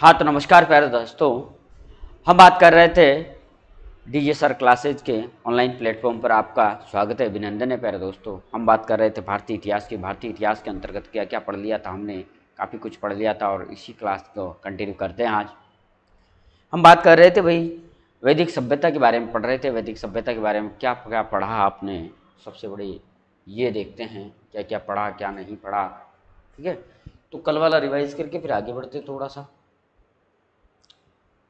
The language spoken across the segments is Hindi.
हाँ तो नमस्कार प्यारे दोस्तों हम बात कर रहे थे डीजे सर क्लासेज के ऑनलाइन प्लेटफॉर्म पर आपका स्वागत है अभिनंदन है प्यारे दोस्तों हम बात कर रहे थे भारतीय इतिहास की भारतीय इतिहास के अंतर्गत क्या क्या पढ़ लिया था हमने काफ़ी कुछ पढ़ लिया था और इसी क्लास को कंटिन्यू करते हैं आज हम बात कर रहे थे भाई वैदिक सभ्यता के बारे में पढ़ रहे थे वैदिक सभ्यता के बारे में क्या क्या पढ़ा आपने सबसे बड़ी ये देखते हैं क्या क्या पढ़ा क्या नहीं पढ़ा ठीक है तो कल वाला रिवाइज करके फिर आगे बढ़ते थोड़ा सा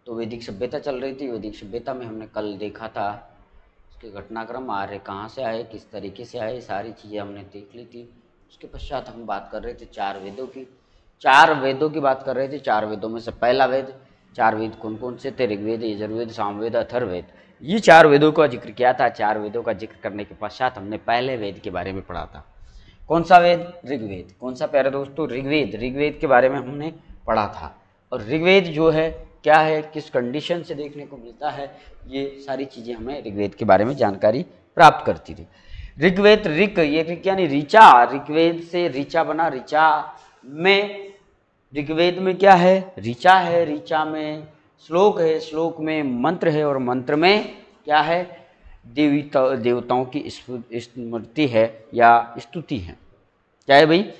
तो वैदिक सभ्यता चल रही थी वैदिक सभ्यता में हमने कल देखा था उसके घटनाक्रम आर्य कहाँ से आए किस तरीके से आए सारी चीज़ें हमने देख ली थी उसके पश्चात हम बात कर रहे थे चार वेदों की चार वेदों की बात कर रहे थे चार वेदों में से पहला वेद चार वेद कौन कौन से थे ऋग्वेद यजुर्वेद सामवेद अथर्वेद ये चार वेदों का जिक्र किया था चार वेदों का जिक्र करने के पश्चात हमने पहले वेद के बारे में पढ़ा था कौन सा वेद ऋग्वेद कौन सा प्यारे दोस्तों ऋग्वेद ऋग्वेद के बारे में हमने पढ़ा था और ऋग्वेद जो है क्या है किस कंडीशन से देखने को मिलता है ये सारी चीज़ें हमें ऋग्वेद के बारे में जानकारी प्राप्त करती थी ऋग्वेद ऋक ये ऋक यानी ऋचा ऋग्वेद से ऋचा बना ऋचा में ऋग्वेद में क्या है ऋचा है ऋचा में श्लोक है श्लोक में मंत्र है और मंत्र में क्या है देवीता देवताओं की स्मृति है या स्तुति है क्या है भाई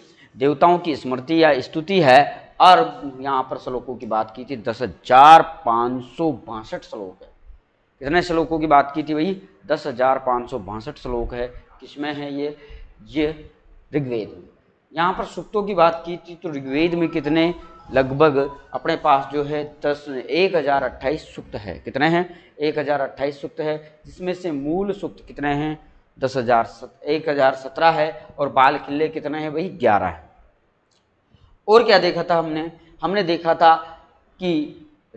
देवताओं की स्मृति या स्तुति है और यहाँ पर श्लोकों की बात की थी दस हजार पाँच सौ बासठ श्लोक है कितने श्लोकों की बात की थी भाई दस हजार पाँच सौ बासठ श्लोक है किसमें है ये ये ऋग्वेद में यहाँ पर सुक्तों की बात की थी तो ऋग्वेद में कितने लगभग अपने पास जो है दस एक हज़ार अट्ठाईस सुक्त है कितने हैं एक हज़ार अट्ठाईस सुक्त है जिसमें से मूल सुक्त कितने हैं दस हज़ार सत एक हज़ार सत्रह है और बाल किले कितने हैं वही ग्यारह है और क्या देखा था हमने हमने देखा था कि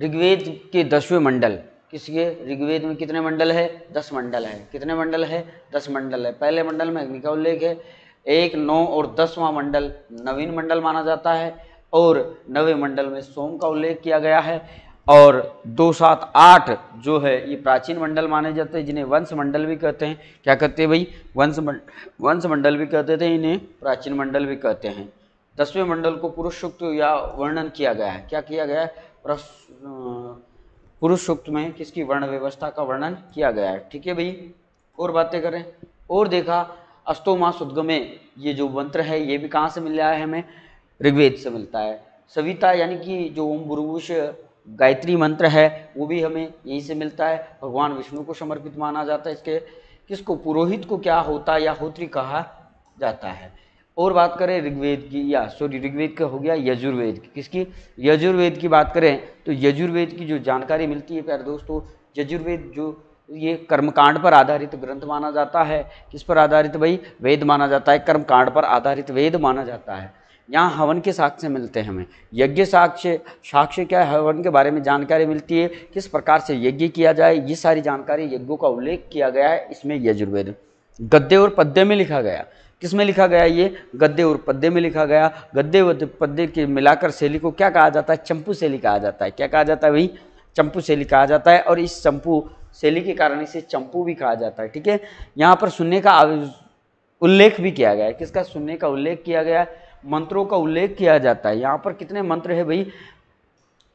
ऋग्वेद के दसवें मंडल किसके ऋग्वेद में कितने मंडल है दस मंडल है कितने मंडल है दस मंडल है पहले मंडल में अग्नि का उल्लेख है एक नौ और दसवां मंडल नवीन मंडल माना जाता है और नवे मंडल में सोम का उल्लेख किया गया है और दो सात आठ जो है ये प्राचीन मंडल माने जाते हैं जिन्हें वंश मंडल भी कहते हैं क्या कहते हैं भाई वंश वंश मंडल भी कहते थे इन्हें प्राचीन मंडल भी कहते हैं दसवें मंडल को पुरुष सूक्त या वर्णन किया गया है क्या किया गया है पुरुष सूक्त में किसकी वर्ण व्यवस्था का वर्णन किया गया है ठीक है भाई और बातें करें और देखा अस्तोमा सुदगमे ये जो मंत्र है ये भी कहाँ से मिल रहा है हमें ऋग्वेद से मिलता है सविता यानी कि जो ओम बुरुष गायत्री मंत्र है वो भी हमें यहीं से मिलता है भगवान विष्णु को समर्पित माना जाता है इसके किसको पुरोहित को क्या होता या होत्री कहा जाता है और बात करें ऋग्वेद की या सॉरी ऋग्वेद का हो गया यजुर्वेद की किसकी यजुर्वेद की बात करें तो यजुर्वेद की जो जानकारी मिलती है प्यारे दोस्तों यजुर्वेद जो ये कर्मकांड पर आधारित ग्रंथ माना जाता है किस पर आधारित भाई वेद माना जाता है कर्मकांड पर आधारित वेद माना जाता है यहाँ हवन के साक्ष्य मिलते हैं हमें यज्ञ साक्ष्य साक्ष्य क्या है हवन के बारे में जानकारी मिलती है किस प्रकार से यज्ञ किया जाए ये सारी जानकारी यज्ञों का उल्लेख किया गया है इसमें यजुर्वेद गद्य और पद्य में लिखा गया किस में लिखा गया ये गद्दे और पद्दे में लिखा गया गद्दे और पद्दे के मिलाकर शैली को क्या कहा जाता है चंपू शैली कहा जाता है क्या कहा जाता है भाई चंपू शैली कहा जाता है और इस चंपू शैली के कारण इसे चंपू भी कहा जाता है ठीक है यहाँ पर सुनने का उल्लेख भी किया गया है किसका सुनने का उल्लेख किया गया है मंत्रों का उल्लेख किया जाता है यहाँ पर कितने मंत्र है भाई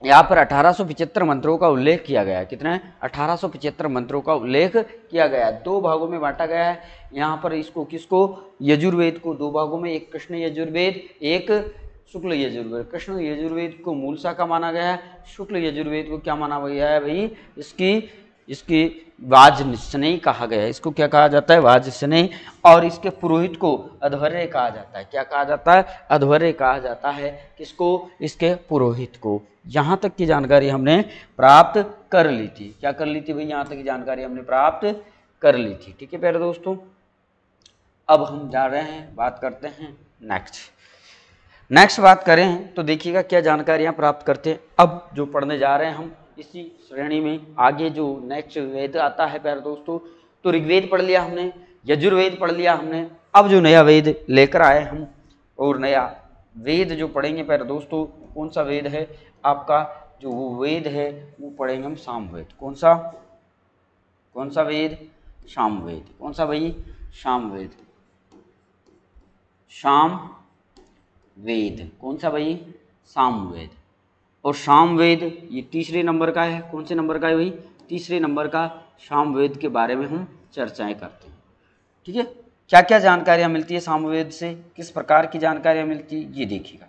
यहाँ पर अठारह मंत्रों का उल्लेख किया गया है कितना है 1875 मंत्रों का उल्लेख किया गया है दो भागों में बांटा गया है यहाँ पर इसको किसको यजुर्वेद को दो भागों में एक कृष्ण यजुर्वेद एक शुक्ल यजुर्वेद कृष्ण यजुर्वेद को मूल शाखा माना गया है शुक्ल यजुर्वेद को क्या माना गया है भाई इसकी इसकी वाज स्नेही कहा गया है इसको क्या कहा जाता है वाज स्नेही और इसके पुरोहित को अध्वर्य कहा जाता है क्या कहा जाता है अध्वर्य कहा जाता है किसको इसके पुरोहित को यहाँ तक की जानकारी हमने प्राप्त कर ली थी क्या कर ली थी भाई यहाँ तक की जानकारी हमने प्राप्त कर ली थी ठीक है प्यारे दोस्तों अब हम जा रहे हैं बात करते हैं नेक्स्ट नेक्स्ट बात करें तो देखिएगा क्या जानकारियाँ प्राप्त करते हैं अब जो पढ़ने जा रहे हैं हम इसी श्रेणी में आगे जो नेक्स्ट वेद आता है प्यारे दोस्तों तो ऋग्वेद पढ़ लिया हमने यजुर्वेद पढ़ लिया हमने अब जो नया वेद लेकर आए हम और नया वेद जो पढ़ेंगे प्यारे दोस्तों कौन सा वेद है आपका जो वो वेद है वो पढ़ेंगे हम सामवेद कौन सा कौन सा वेद सामवेद कौन सा भाई सामवेद शाम वेद कौन सा भाई सामवेद और सामवेद ये तीसरे नंबर का है कौन से नंबर का है वही तीसरे नंबर का सामवेद के बारे में हम चर्चाएं करते हैं ठीक है क्या क्या जानकारियाँ मिलती है सामवेद से किस प्रकार की जानकारियाँ मिलती है ये देखिएगा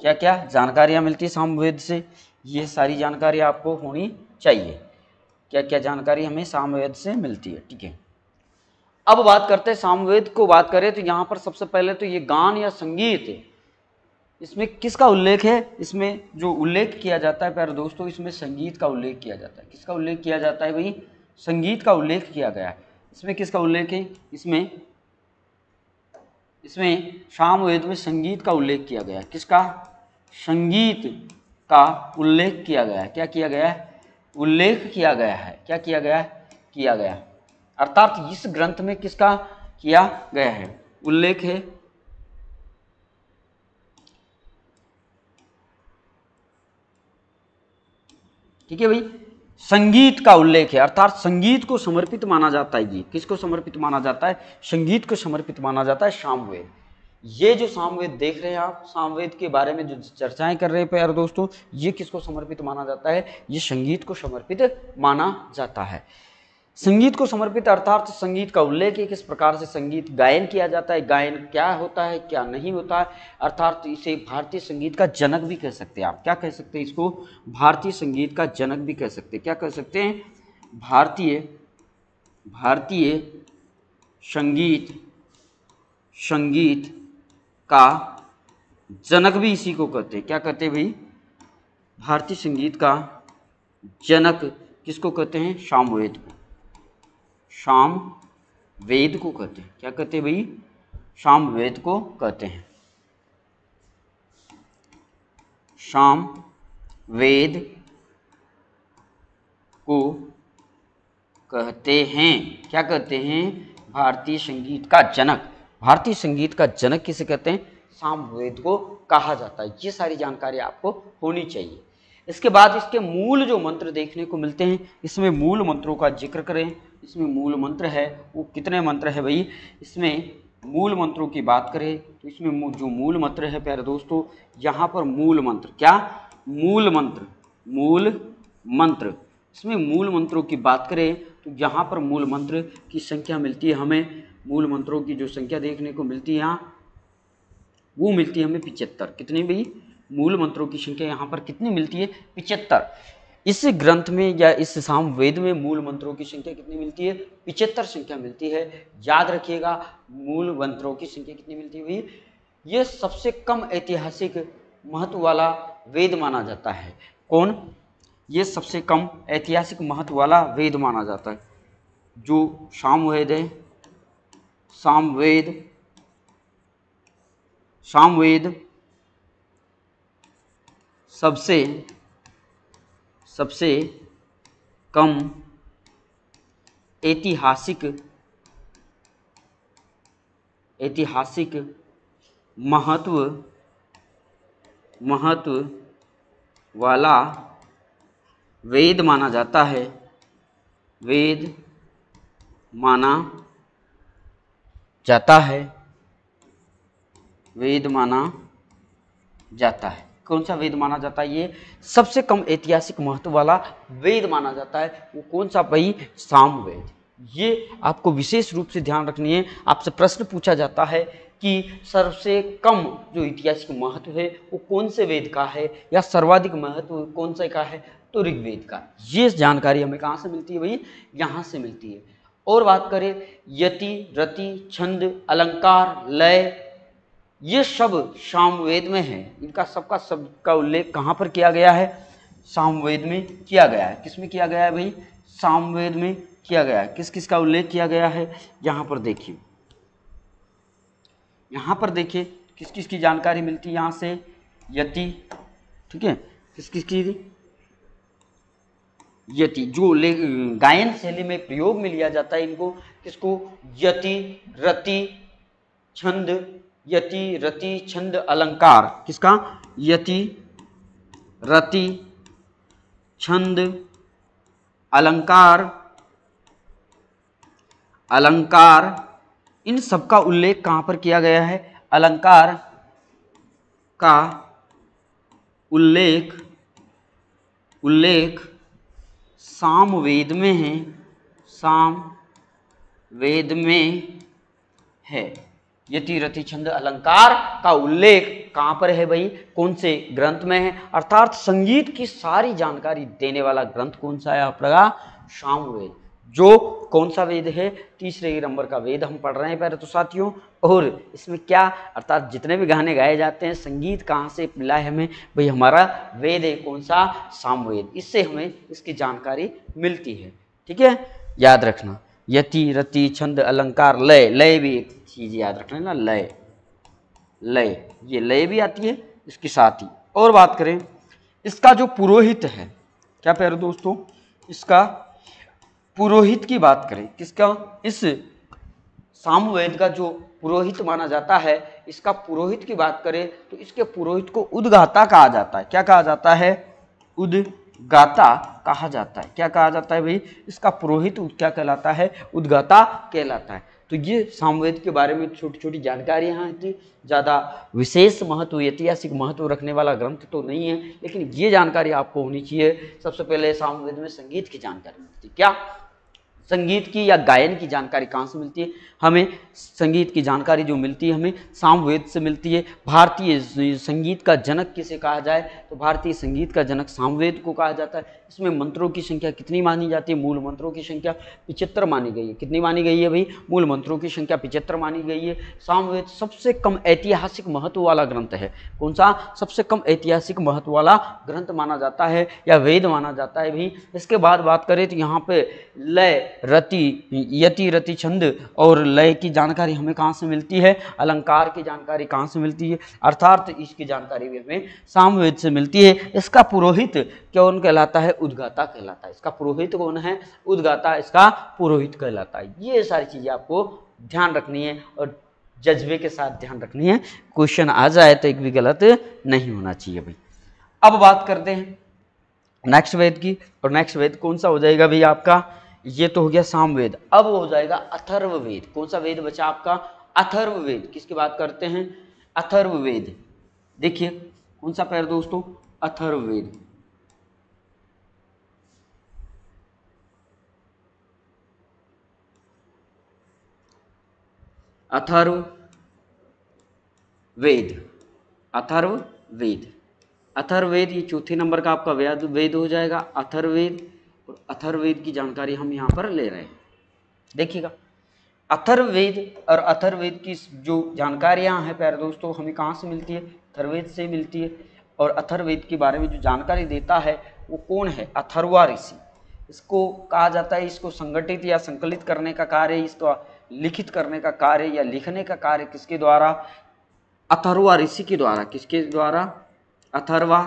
क्या क्या जानकारियाँ मिलती है सामवेद से ये सारी जानकारी आपको होनी चाहिए क्या क्या जानकारी हमें सामवेद से मिलती है ठीक है अब बात करते हैं सामवेद को बात करें तो यहाँ पर सबसे पहले तो ये गान या संगीत है इसमें किसका उल्लेख है इसमें जो उल्लेख किया जाता है प्यारे दोस्तों इसमें संगीत का उल्लेख किया जाता है किसका उल्लेख किया जाता है भाई संगीत का उल्लेख किया गया है इसमें किसका उल्लेख है इसमें इसमें शाम वेद में संगीत का उल्लेख किया गया है किसका संगीत का उल्लेख किया गया है क्या किया गया है उल्लेख किया गया है क्या किया गया है किया गया अर्थात इस ग्रंथ में किसका किया गया है उल्लेख है ठीक है भाई संगीत का उल्लेख है अर्थात संगीत को समर्पित माना जाता है ये किसको समर्पित माना जाता है संगीत को समर्पित माना जाता है सामवेद ये जो सामवेद देख रहे हैं आप सामवेद के बारे में जो चर्चाएं कर रहे हैं प्यार दोस्तों ये किसको समर्पित माना जाता है ये संगीत को समर्पित माना जाता है संगीत को समर्पित अर्थात संगीत का उल्लेख है किस प्रकार से संगीत गायन किया जाता है गायन क्या होता है क्या नहीं होता है अर्थात इसे भारतीय संगीत का जनक भी कह सकते हैं आप क्या कह सकते हैं इसको भारतीय संगीत का जनक भी कह सकते हैं क्या कह सकते हैं भारतीय भारतीय संगीत संगीत का जनक भी इसी को कहते हैं क्या कहते हैं भाई भारतीय संगीत का जनक किसको कहते हैं सामवेद को शाम वेद को कहते हैं क्या कहते हैं भाई शाम वेद को कहते हैं शाम वेद को कहते हैं क्या कहते हैं भारतीय संगीत का जनक भारतीय संगीत का जनक किसे कहते हैं वेद को कहा जाता है ये सारी जानकारी आपको होनी चाहिए इसके बाद इसके मूल जो मंत्र देखने को मिलते हैं इसमें मूल मंत्रों का जिक्र करें इसमें मूल मंत्र है वो कितने मंत्र है भाई इसमें मूल मंत्रों की बात करें तो इसमें जो मूल मंत्र है प्यारे दोस्तों यहाँ पर मूल मंत्र क्या मूल मंत्र मूल मंत्र इसमें मूल मंत्रों की बात करें तो यहाँ पर मूल मंत्र की संख्या मिलती है हमें मूल मंत्रों की जो संख्या देखने को मिलती है यहाँ वो मिलती है हमें पिचहत्तर कितनी भाई मूल मंत्रों की संख्या यहाँ पर कितनी मिलती है पिचहत्तर इस ग्रंथ में या इस सामवेद में मूल मंत्रों की संख्या कितनी मिलती है पिचहत्तर संख्या मिलती है याद रखिएगा मूल मंत्रों की संख्या कितनी मिलती हुई ये सबसे कम ऐतिहासिक महत्व वाला वेद माना जाता है कौन ये सबसे कम ऐतिहासिक महत्व वाला वेद माना जाता है जो सामवेद है सामवेद सामवेद सबसे सबसे कम ऐतिहासिक ऐतिहासिक महत्व महत्व वाला वेद माना जाता है वेद माना जाता है वेद माना जाता है कौन सा वेद माना जाता है ये सबसे कम ऐतिहासिक महत्व वाला वेद माना जाता है वो कौन सा भाई वेद ये आपको विशेष रूप से ध्यान रखनी है आपसे प्रश्न पूछा जाता है कि सबसे कम जो ऐतिहासिक महत्व है वो कौन से वेद का है या सर्वाधिक महत्व कौन से का है तो ऋग्वेद का ये जानकारी हमें कहाँ से मिलती है भाई यहाँ से मिलती है और बात करें यति रति छंद अलंकार लय ये सब सामवेद में है इनका सबका सब का उल्लेख कहाँ पर किया गया है सामवेद में किया गया है किस में किया गया है भाई सामवेद में किया गया है किस किस का उल्लेख किया गया है यहाँ पर देखिए यहाँ पर देखिए किस किस की जानकारी मिलती है यहाँ से यति ठीक है किस किस की यति जो गायन शैली में प्रयोग में लिया जाता है इनको किसको यति रति छंद यति रति छंद अलंकार किसका यति रति छंद अलंकार अलंकार इन सब का उल्लेख कहाँ पर किया गया है अलंकार का उल्लेख उल्लेख सामवेद में है साम वेद में है यति रति छंद अलंकार का उल्लेख कहाँ पर है भाई कौन से ग्रंथ में है अर्थात संगीत की सारी जानकारी देने वाला ग्रंथ कौन सा है आप लगा वेद जो कौन सा वेद है तीसरे नंबर का वेद हम पढ़ रहे हैं पहले तो साथियों और इसमें क्या अर्थात जितने भी गाने गाए जाते हैं संगीत कहाँ से मिला है हमें भाई हमारा वेद है कौन सा सामवेद इससे हमें इसकी जानकारी मिलती है ठीक है याद रखना यति रति छंद अलंकार लय लय भी एक चीज़ याद रख लेना लय लय ये लय भी आती है इसके साथ ही और बात करें इसका जो पुरोहित है क्या प्यारे दोस्तों इसका पुरोहित की बात करें किसका इस सामवेद का जो पुरोहित माना जाता है इसका पुरोहित की बात करें तो इसके पुरोहित को उदगाता कहा जाता है क्या कहा जाता है उद उद्गाता कहा जाता है क्या कहा जाता है भाई इसका पुरोहित क्या कहलाता है उद्गाता कहलाता है तो ये सामवेद के बारे में छोटी छोटी जानकारी यहाँ थी ज़्यादा विशेष महत्व ऐतिहासिक महत्व रखने वाला ग्रंथ तो नहीं है लेकिन ये जानकारी आपको होनी चाहिए सबसे पहले सामवेद में संगीत की जानकारी मिलती क्या संगीत की या गायन की जानकारी कहाँ से मिलती है हमें संगीत की जानकारी जो मिलती है हमें सामवेद से मिलती है भारतीय संगीत का जनक किसे कहा जाए तो भारतीय संगीत का जनक सामवेद को कहा जाता है इसमें मंत्रों की संख्या कितनी मानी जाती है मूल मंत्रों की संख्या पिचहत्तर मानी गई है कितनी मानी गई है भाई मूल मंत्रों की संख्या पिचहत्तर मानी गई है सामवेद सबसे कम ऐतिहासिक महत्व वाला ग्रंथ है कौन सा सबसे कम ऐतिहासिक महत्व वाला ग्रंथ माना जाता है या वेद माना जाता है भाई इसके बाद बात करें तो यहाँ पे लय रति यति रति छंद और लय की जानकारी हमें कहाँ से मिलती है अलंकार की जानकारी कहाँ से मिलती है अर्थात इसकी जानकारी भी हमें सामवेद से मिलती है इसका पुरोहित कौन कहलाता है उद्गाता कहलाता है इसका पुरोहित कौन है उद्गाता इसका पुरोहित कहलाता है ये सारी चीज़ें आपको ध्यान रखनी है और जज्बे के साथ ध्यान रखनी है क्वेश्चन आ जाए तो एक भी गलत नहीं होना चाहिए भाई अब बात करते हैं नेक्स्ट वेद की और नेक्स्ट वेद कौन सा हो जाएगा भाई आपका ये तो हो गया सामवेद अब हो जाएगा अथर्व वेद कौन सा वेद बचा आपका अथर्व वेद किसकी बात करते हैं अथर्व वेद देखिए कौन सा पैर दोस्तों अथर्व वेद अथर्व वेद अथर्व वेद अथर्वेद ये चौथे नंबर का आपका वेद वेद हो जाएगा अथर्वेद और अथर्वेद की जानकारी हम यहाँ पर ले रहे हैं देखिएगा अथर्वेद और अथर्वेद की जो जानकारियाँ हैं प्यारे दोस्तों हमें कहाँ से मिलती है अथर्वेद से मिलती है और अथर्वेद के बारे में जो जानकारी देता है वो कौन है अथर्वा ऋषि इसको कहा जाता है इसको संगठित या संकलित करने का कार्य इसका लिखित करने का कार्य या लिखने का कार्य किसके द्वारा अथर्वा ऋषि के द्वारा किसके द्वारा अथर्वा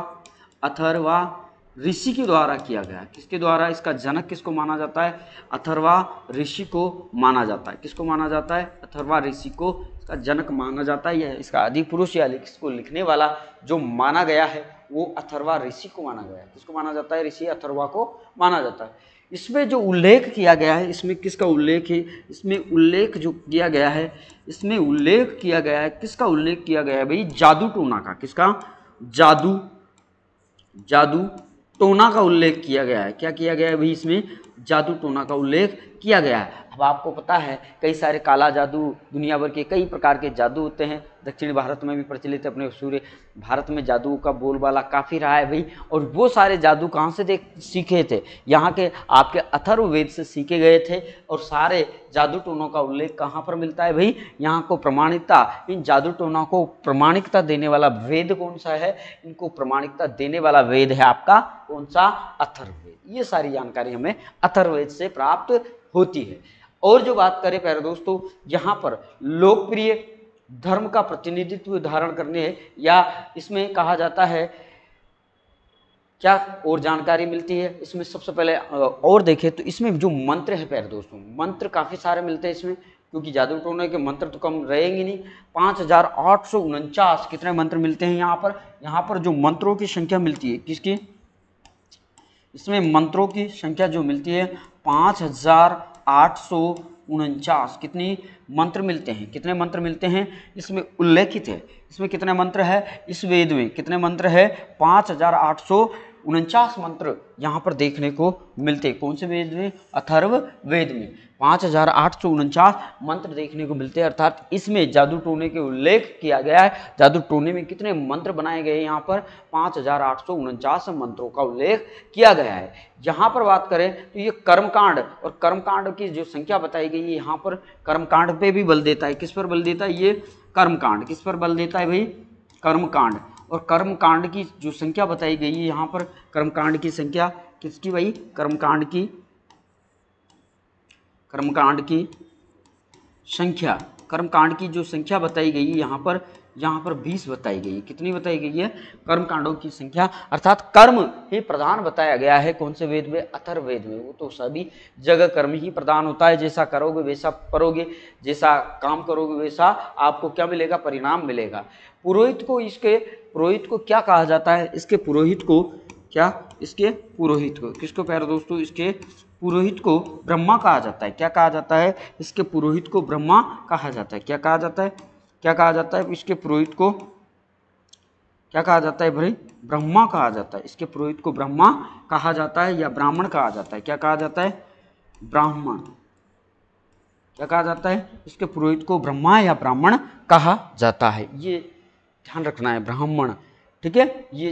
अथर्वा ऋषि के द्वारा किया गया किसके द्वारा इसका जनक किसको माना जाता है अथर्वा ऋषि को माना जाता है किसको माना जाता है अथर्वा ऋषि को इसका जनक माना जाता है यह इसका आदि पुरुष या इसको लिखने वाला जो माना गया है वो अथर्वा ऋषि को माना गया है किसको माना जाता है ऋषि अथर्वा को माना जाता है इसमें जो उल्लेख किया गया है इसमें किसका उल्लेख है इसमें उल्लेख जो किया गया है इसमें उल्लेख किया गया है किसका उल्लेख किया गया है भाई जादू टोना का किसका जादू जादू टोना का उल्लेख किया गया है क्या किया गया है भाई इसमें जादू टोना का उल्लेख किया गया है अब आपको पता है कई सारे काला जादू दुनिया भर के कई प्रकार के जादू होते हैं दक्षिण भारत में भी प्रचलित अपने सूर्य भारत में जादू का बोलबाला काफ़ी रहा है भाई और वो सारे जादू कहाँ से देख सीखे थे यहाँ के आपके अथर्ववेद से सीखे गए थे और सारे जादू टोनों का उल्लेख कहाँ पर मिलता है भाई यहाँ को प्रमाणिकता इन जादू टोनों को प्रमाणिकता देने वाला वेद कौन सा है इनको प्रमाणिकता देने वाला वेद है आपका कौन सा अथर्ववेद ये सारी जानकारी हमें अथर्ववेद से प्राप्त होती है और जो बात करें प्यारे दोस्तों यहाँ पर लोकप्रिय धर्म का प्रतिनिधित्व धारण करने है या इसमें कहा जाता है क्या और जानकारी मिलती है इसमें सबसे पहले और देखें तो इसमें जो मंत्र है प्यारे दोस्तों मंत्र काफ़ी सारे मिलते हैं इसमें क्योंकि जादू टोने के मंत्र तो कम रहेंगे नहीं पाँच हज़ार आठ सौ उनचास कितने मंत्र मिलते हैं यहाँ पर यहाँ पर जो मंत्रों की संख्या मिलती है किसकी इसमें मंत्रों की संख्या जो मिलती है पाँच हजार आठ सौ उनचास कितनी मंत्र मिलते हैं कितने मंत्र मिलते हैं इसमें उल्लेखित है इसमें कितने मंत्र है इस वेद में कितने मंत्र है पाँच हजार आठ सौ उनचास मंत्र यहाँ पर देखने को मिलते कौन से वेद में अथर्व वेद में पाँच हजार आठ सौ उनचास मंत्र देखने को मिलते हैं अर्थात इसमें जादू टोने के उल्लेख किया गया है जादू टोने में कितने मंत्र बनाए गए हैं यहाँ पर पाँच हजार आठ सौ उनचास मंत्रों का उल्लेख किया गया है यहाँ पर बात करें तो ये कर्मकांड और कर्मकांड की जो संख्या बताई गई है यहाँ पर कर्मकांड पे भी बल देता है किस पर बल देता है ये कर्मकांड किस पर बल देता है भाई कर्मकांड और कर्म कांड की जो संख्या बताई गई है यहाँ पर कर्म कांड की संख्या किसकी भाई कर्म कांड की कर्म कांड की संख्या कर्म कांड की जो संख्या बताई गई है यहाँ पर यहाँ पर बीस बताई गई है कितनी बताई गई है कर्म कांडों की संख्या अर्थात कर्म ही प्रधान बताया गया है कौन से वेद में अथर्वेद में वो तो सभी जगह कर्म ही प्रधान होता है जैसा करोगे वैसा परोगे जैसा काम करोगे वैसा आपको क्या मिलेगा परिणाम मिलेगा पुरोहित को इसके पुरोहित को क्या कहा जाता है इसके पुरोहित को क्या इसके पुरोहित को किसको कह रहे दोस्तों इसके पुरोहित को ब्रह्मा कहा जाता है क्या कहा जाता है इसके पुरोहित को ब्रह्मा कहा जाता है क्या कहा जाता है क्या कहा जाता है इसके पुरोहित को क्या कहा जाता है भाई ब्रह्मा कहा जाता है इसके पुरोहित को ब्रह्मा कहा जाता है या ब्राह्मण कहा जाता है क्या कहा जाता है ब्राह्मण क्या कहा जाता है इसके पुरोहित को ब्रह्मा या ब्राह्मण कहा जाता है ये ध्यान रखना है ब्राह्मण ठीक है ये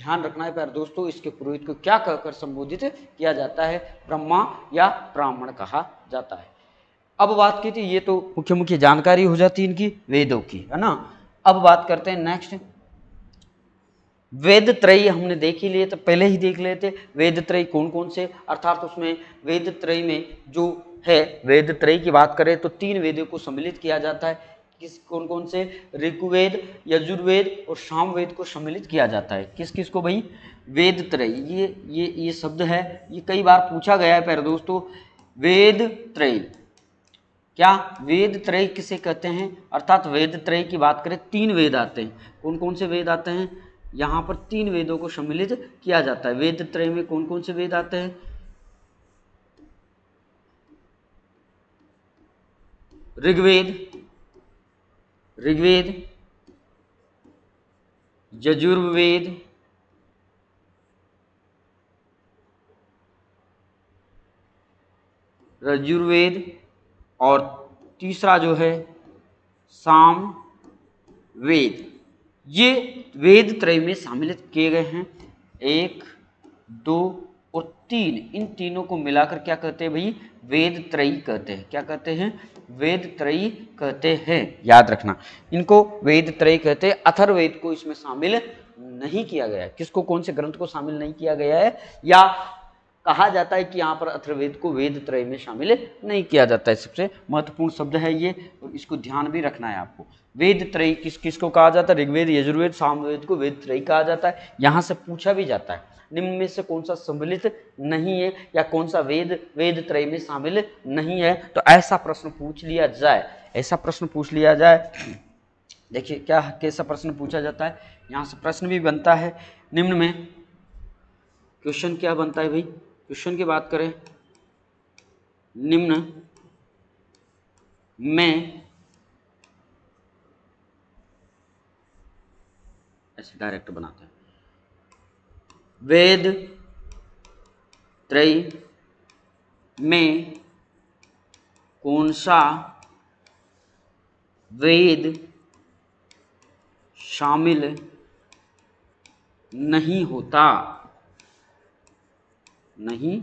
ध्यान रखना है प्यार दोस्तों इसके पुरोहित को क्या कहकर संबोधित किया जाता है ब्रह्मा या ब्राह्मण कहा जाता है अब बात की थी ये तो मुख्य मुख्य जानकारी हो जाती है इनकी वेदों की है ना अब बात करते हैं नेक्स्ट वेद त्रयी हमने देख ही लिए तो पहले ही देख लेते थे वेद त्रयी कौन कौन से अर्थात उसमें वेद त्रयी में जो है वेद त्रयी की बात करें तो तीन वेदों को सम्मिलित किया जाता है किस कौन कौन से ऋग्वेद यजुर्वेद और सामवेद को सम्मिलित किया जाता है किस किस को भाई वेद त्रय ये ये ये शब्द है ये कई बार पूछा गया है प्यारे दोस्तों वेद त्रय क्या वेद त्रय किसे कहते हैं अर्थात वेद त्रय की बात करें तीन वेद आते हैं कौन कौन से वेद आते हैं यहाँ पर तीन वेदों को सम्मिलित किया जाता है वेद त्रय में कौन कौन से वेद आते हैं ऋग्वेद ऋग्वेद यजुर्वेद रजुर्वेद और तीसरा जो है साम वेद ये वेद त्रय में सम्मिलित किए गए हैं एक दो और तीन इन तीनों को मिलाकर क्या कहते हैं भाई वेद त्रयी कहते हैं क्या कहते हैं वेद त्रयी कहते हैं याद रखना इनको वेद त्रयी कहते हैं अथर्वेद को इसमें शामिल नहीं किया गया है किसको कौन से ग्रंथ को शामिल नहीं किया गया है या कहा जाता है कि यहाँ पर अथर्वेद को वेद त्रय में शामिल नहीं किया जाता है सबसे महत्वपूर्ण शब्द है ये और इसको ध्यान भी रखना है आपको वेद त्रय किस किस को कहा जाता है ऋग्वेद यजुर्वेद सामवेद को वेद त्रय कहा जाता है यहाँ से पूछा भी जाता है निम्न में से कौन सा सम्मिलित नहीं है या कौन सा वेद वेद त्रय में शामिल नहीं है तो ऐसा प्रश्न पूछ लिया जाए ऐसा प्रश्न पूछ लिया जाए देखिए क्या कैसा प्रश्न पूछा जाता है यहाँ से प्रश्न भी बनता है निम्न में क्वेश्चन क्या बनता है भाई क्वेश्चन की बात करें निम्न में ऐसे डायरेक्ट बनाते हैं वेद त्रय में कौन सा वेद शामिल नहीं होता नहीं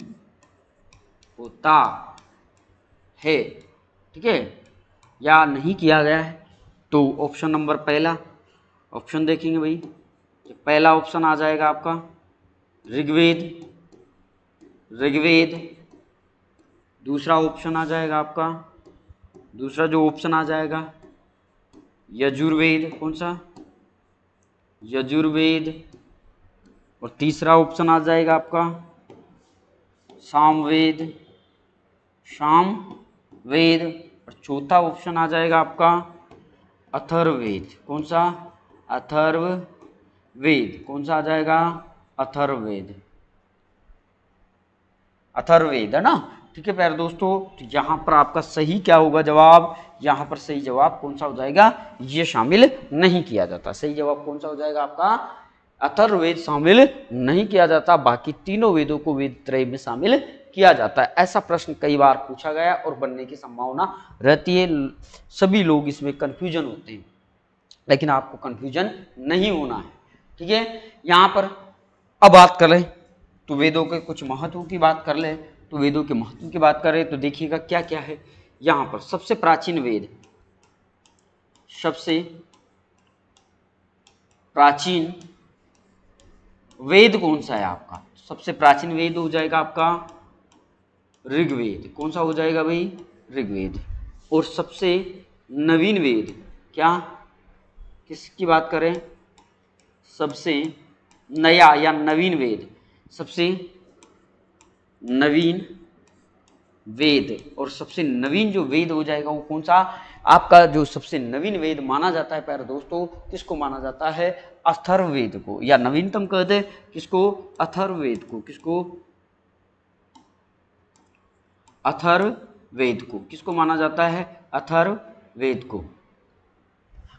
होता है ठीक है या नहीं किया गया है तो ऑप्शन नंबर पहला ऑप्शन देखेंगे भाई पहला ऑप्शन आ जाएगा आपका ऋग्वेद ऋग्वेद दूसरा ऑप्शन आ जाएगा आपका दूसरा जो ऑप्शन आ जाएगा यजुर्वेद कौन सा यजुर्वेद और तीसरा ऑप्शन आ जाएगा आपका सामवेद शाम वेद और चौथा ऑप्शन आ जाएगा आपका अथर्ववेद कौन सा अथर्ववेद कौन सा आ जाएगा अथर्वेद अथर्वेद है ना ठीक है प्यारे दोस्तों तो यहां पर आपका सही क्या होगा जवाब यहां पर सही जवाब कौन सा हो जाएगा ये शामिल नहीं किया जाता सही जवाब कौन सा हो जाएगा आपका अथर्वेद शामिल नहीं किया जाता बाकी तीनों वेदों को वेद त्रय में शामिल किया जाता है ऐसा प्रश्न कई बार पूछा गया और बनने की संभावना रहती है सभी लोग इसमें कंफ्यूजन होते हैं लेकिन आपको कंफ्यूजन नहीं होना है ठीक है यहाँ पर अब बात कर लें तो वेदों के कुछ महत्व की बात कर लें तो वेदों के महत्व की बात करें तो देखिएगा क्या क्या है यहाँ पर सबसे प्राचीन वेद सबसे प्राचीन वेद कौन सा है आपका सबसे प्राचीन वेद हो जाएगा आपका ऋग्वेद कौन सा हो जाएगा भाई ऋग्वेद और सबसे नवीन वेद क्या किसकी बात करें सबसे नया या नवीन वेद सबसे नवीन वेद और सबसे नवीन जो वेद हो जाएगा वो कौन सा आपका जो सबसे नवीन वेद माना जाता है प्यारे दोस्तों किसको माना जाता है अथर्ववेद को या नवीनतम कह दे किसको अथर्ववेद को किसको अथर्वेद को किसको माना जाता है अथर्वेद को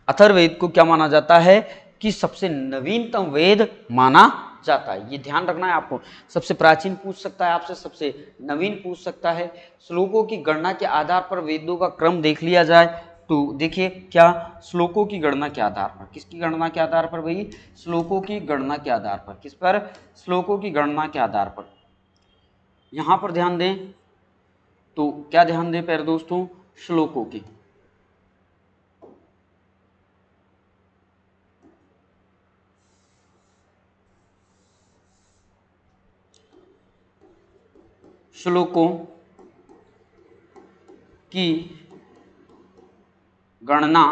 अथर्ववेद को क्या माना जाता है की सबसे नवीनतम वेद माना जाता है ये ध्यान रखना है आपको सबसे प्राचीन पूछ सकता है आपसे सबसे नवीन पूछ सकता है श्लोकों की गणना के आधार पर वेदों का क्रम देख लिया जाए तो देखिए क्या श्लोकों की गणना के आधार पर किसकी गणना के आधार पर भाई श्लोकों की गणना के आधार पर किस पर श्लोकों की गणना के आधार पर यहां पर ध्यान दें तो क्या ध्यान दें पैर दोस्तों श्लोकों की श्लोकों की गणना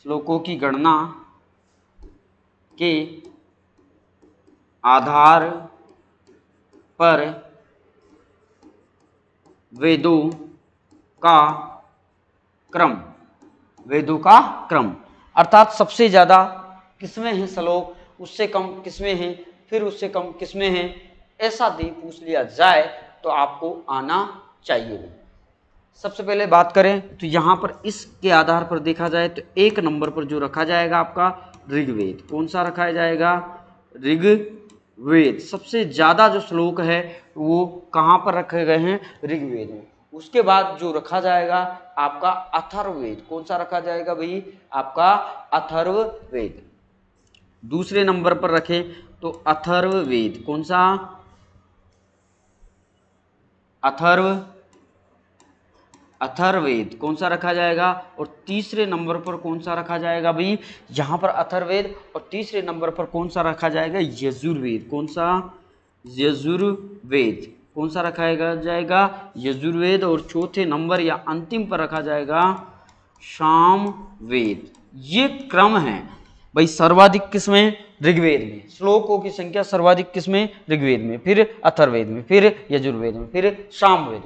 श्लोकों की गणना के आधार पर वेदों का क्रम वेदों का क्रम अर्थात सबसे ज़्यादा किसमें है श्लोक उससे कम किसमें है फिर उससे कम किसमें है ऐसा दिन पूछ लिया जाए तो आपको आना चाहिए सबसे पहले बात करें तो यहाँ पर इसके आधार पर देखा जाए तो एक नंबर पर जो रखा जाएगा आपका ऋग्वेद कौन सा रखा जाएगा ऋग्वेद सबसे ज़्यादा जो श्लोक है वो कहाँ पर रखे गए हैं ऋग्वेद में उसके बाद जो रखा जाएगा आपका अथर्ववेद कौन सा रखा जाएगा भाई आपका अथर्ववेद दूसरे नंबर पर रखें तो अथर्ववेद कौन सा अथर्व अथर्वेद कौन सा रखा जाएगा और तीसरे नंबर पर कौन सा रखा जाएगा भाई यहाँ पर अथर्वेद और तीसरे नंबर पर कौन सा रखा जाएगा यजुर्वेद कौन सा यजुर्वेद कौन सा रखा जाएगा यजुर्वेद और चौथे नंबर या अंतिम पर रखा जाएगा शाम वेद ये क्रम है भाई सर्वाधिक किसमें ऋग्वेद में श्लोकों की संख्या सर्वाधिक किस में ऋग्वेद में फिर अथर्वेद में फिर यजुर्वेद में फिर सामवेद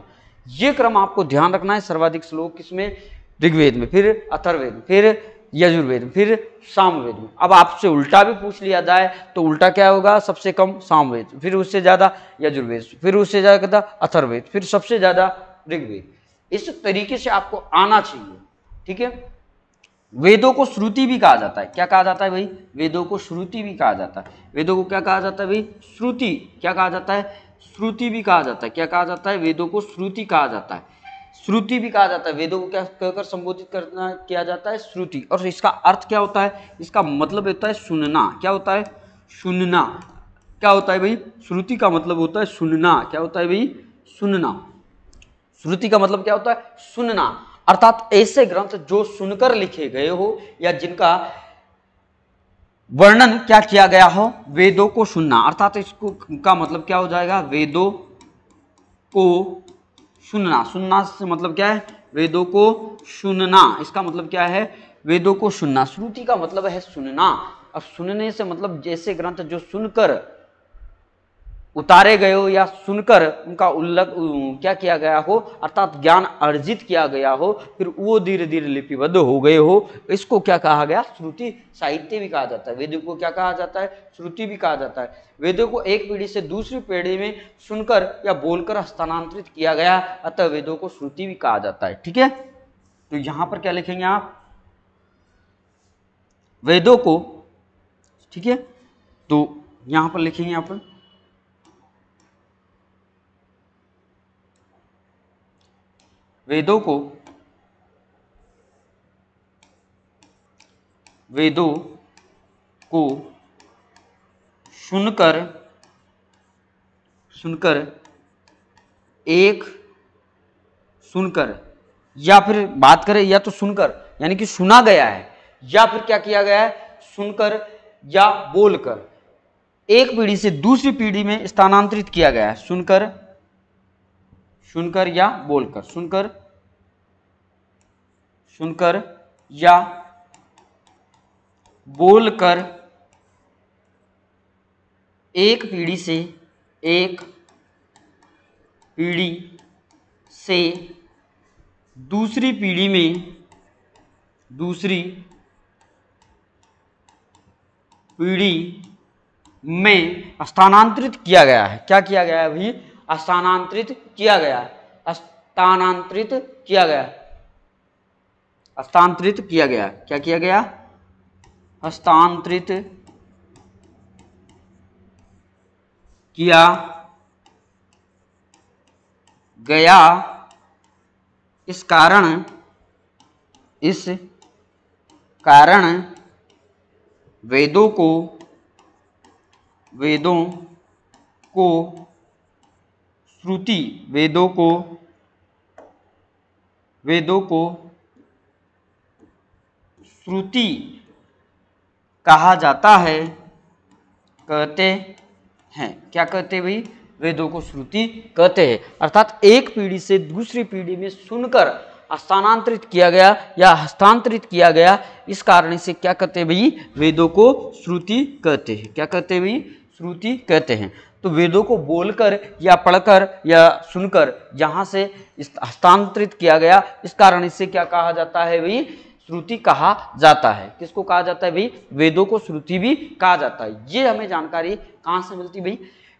ये क्रम आपको ध्यान रखना है सर्वाधिक श्लोक किस में ऋग्वेद में फिर अथर्वेद में फिर यजुर्वेद में फिर सामवेद में अब आपसे उल्टा भी पूछ लिया जाए तो उल्टा क्या होगा सबसे कम सामवेद फिर उससे ज़्यादा यजुर्वेद फिर उससे ज़्यादा अथर्वेद फिर सबसे ज़्यादा ऋग्वेद इस तरीके से आपको आना चाहिए ठीक है वेदों को श्रुति भी कहा जाता है क्या कहा जाता है भाई वेदों को श्रुति भी कहा जाता है वेदों को क्या कहा जाता है भाई श्रुति क्या कहा जाता है श्रुति भी कहा जाता है क्या कहा जाता है वेदों को श्रुति कहा जाता है श्रुति भी कहा जाता है वेदों को क्या कहकर संबोधित करना किया जाता है श्रुति और इसका अर्थ क्या होता है इसका मतलब होता है सुनना क्या होता है सुनना क्या होता है भाई श्रुति का मतलब होता है सुनना क्या होता है भाई सुनना श्रुति का मतलब क्या होता है सुनना अर्थात ऐसे ग्रंथ जो सुनकर लिखे गए हो या जिनका वर्णन क्या किया गया हो वेदों को सुनना अर्थात इसको का मतलब क्या हो जाएगा वेदों को सुनना सुनना से मतलब क्या है वेदों को सुनना इसका मतलब क्या है वेदों को सुनना श्रुति का मतलब है सुनना और सुनने से मतलब जैसे ग्रंथ जो सुनकर उतारे गए हो या सुनकर उनका उल्लख क्या किया गया हो अर्थात ज्ञान अर्जित किया गया हो फिर वो धीरे धीरे लिपिबद्ध हो गए हो इसको क्या कहा गया श्रुति साहित्य भी कहा जाता है वेदों को क्या कहा जाता है श्रुति भी कहा जाता है वेदों को एक पीढ़ी से दूसरी पीढ़ी में सुनकर या बोलकर हस्तांतरित किया गया अतः वेदों को श्रुति भी कहा जाता है ठीक है तो यहाँ पर क्या लिखेंगे आप वेदों को ठीक है तो यहाँ पर लिखेंगे यहाँ वेदों को वेदों को सुनकर सुनकर एक सुनकर या फिर बात करें या तो सुनकर यानी कि सुना गया है या फिर क्या किया गया है सुनकर या बोलकर एक पीढ़ी से दूसरी पीढ़ी में स्थानांतरित किया गया है सुनकर सुनकर या बोलकर सुनकर सुनकर या बोलकर एक पीढ़ी से एक पीढ़ी से दूसरी पीढ़ी में दूसरी पीढ़ी में स्थानांतरित किया गया है क्या किया गया है अभी स्थानांतरित किया गया स्थानांतरित किया गया हस्तांतरित किया गया क्या किया गया हस्तांतरित किया गया इस कारण इस कारण वेदों को वेदों को श्रुति वेदों को वेदों को श्रुति कहा जाता है कहते हैं क्या कहते भाई वेदों को श्रुति कहते हैं अर्थात एक पीढ़ी से दूसरी पीढ़ी में सुनकर स्थानांतरित किया गया या हस्तांतरित किया गया इस कारण से क्या कहते भाई वेदों को श्रुति कहते हैं क्या कहते भाई श्रुति कहते हैं तो वेदों को बोलकर या पढ़कर या सुनकर जहाँ से हस्तांतरित किया गया इस कारण से क्या कहा जाता है भाई श्रुति कहा जाता है किसको कहा जाता है भाई वेदों को श्रुति भी कहा जाता है ये हमें जानकारी कहाँ से मिलती भाई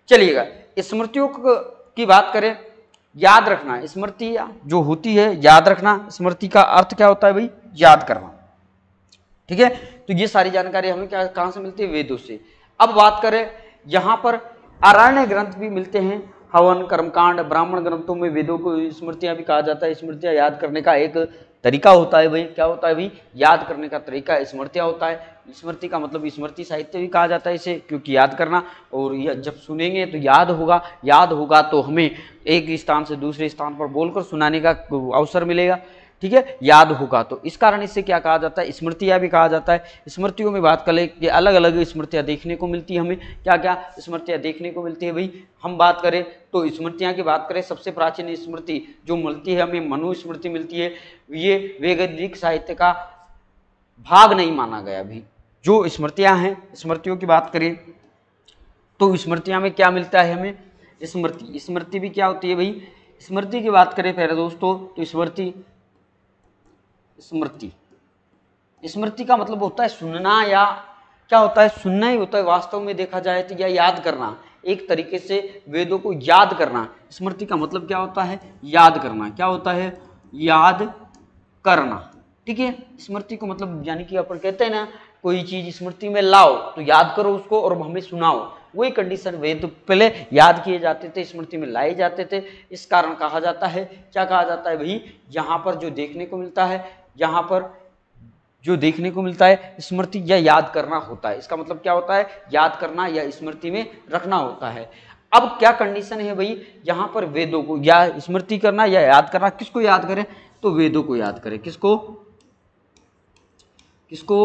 चलिएगा स्मृतियों की बात करें याद रखना स्मृति जो होती है याद रखना स्मृति का अर्थ क्या होता है भाई याद करना ठीक है तो ये सारी जानकारी हमें क्या कहाँ से मिलती है वेदों से अब बात करें यहाँ पर अरण्य ग्रंथ भी मिलते हैं हवन कर्मकांड ब्राह्मण ग्रंथों में वेदों को स्मृतियाँ भी कहा जाता है स्मृतियाँ याद करने का एक तरीका होता है भाई क्या होता है भाई याद करने का तरीका स्मृतियाँ होता है स्मृति का मतलब स्मृति साहित्य भी कहा जाता है इसे क्योंकि याद करना और या जब सुनेंगे तो याद होगा याद होगा तो हमें एक स्थान से दूसरे स्थान पर बोलकर सुनाने का अवसर मिलेगा ठीक है याद होगा तो इस कारण इसे क्या कहा जाता है स्मृतियाँ भी कहा जाता है स्मृतियों में बात कर ले कि अलग अलग स्मृतियाँ देखने को मिलती है हमें क्या क्या स्मृतियाँ देखने को मिलती है भाई हम बात करें तो स्मृतियाँ की बात करें सबसे प्राचीन स्मृति जो मिलती है हमें मनुस्मृति मिलती है ये वैगनिक साहित्य का भाग नहीं माना गया अभी जो स्मृतियाँ हैं स्मृतियों की बात करें तो स्मृतियाँ में क्या मिलता है हमें स्मृति स्मृति भी क्या होती है भाई स्मृति की बात करें पहले दोस्तों तो स्मृति स्मृति स्मृति का मतलब होता है सुनना या क्या होता है सुनना ही होता है वास्तव में देखा जाए तो या याद करना एक तरीके से वेदों को याद करना स्मृति का मतलब क्या होता है याद करना क्या होता है याद करना ठीक है स्मृति को मतलब यानी कि अपन कहते हैं ना कोई चीज स्मृति में लाओ तो याद करो उसको और हमें सुनाओ वही कंडीशन वेद पहले याद किए जाते थे स्मृति में लाए जाते थे इस कारण कहा जाता है क्या कहा जाता है भाई यहाँ पर जो देखने को मिलता है यहाँ पर जो देखने को मिलता है स्मृति या याद करना होता है इसका मतलब क्या होता है याद करना या स्मृति में रखना होता है अब क्या कंडीशन है भाई यहाँ पर वेदों को या स्मृति करना या याद करना किसको याद करें तो वेदों को याद करें किसको किसको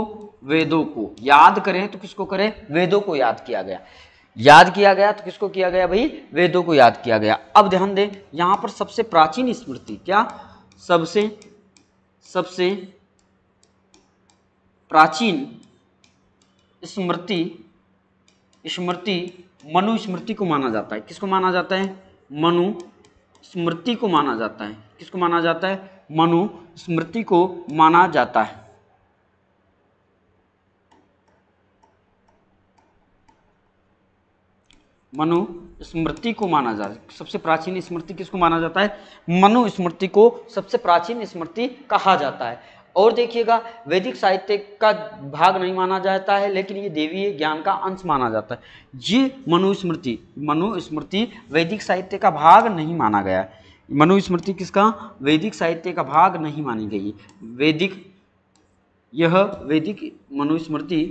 वेदों को याद करें तो किसको करें वेदों को याद किया गया याद किया गया तो किसको किया गया भाई वेदों को याद किया गया अब ध्यान दें यहाँ पर सबसे प्राचीन स्मृति क्या सबसे सबसे प्राचीन स्मृति स्मृति मनु स्मृति को माना जाता है किसको माना जाता है मनु स्मृति को माना जाता है किसको माना जाता है मनु स्मृति को माना जाता है मनु स्मृति को माना जा सबसे प्राचीन स्मृति किसको माना जाता है मनुस्मृति को सबसे प्राचीन स्मृति कहा जाता है और देखिएगा वैदिक साहित्य का भाग नहीं माना जाता है लेकिन ये देवीय ज्ञान का अंश माना जाता है ये मनुस्मृति मनुस्मृति वैदिक साहित्य का भाग नहीं माना गया मनुस्मृति किसका वैदिक साहित्य का भाग नहीं मानी गई वैदिक यह वैदिक मनुस्मृति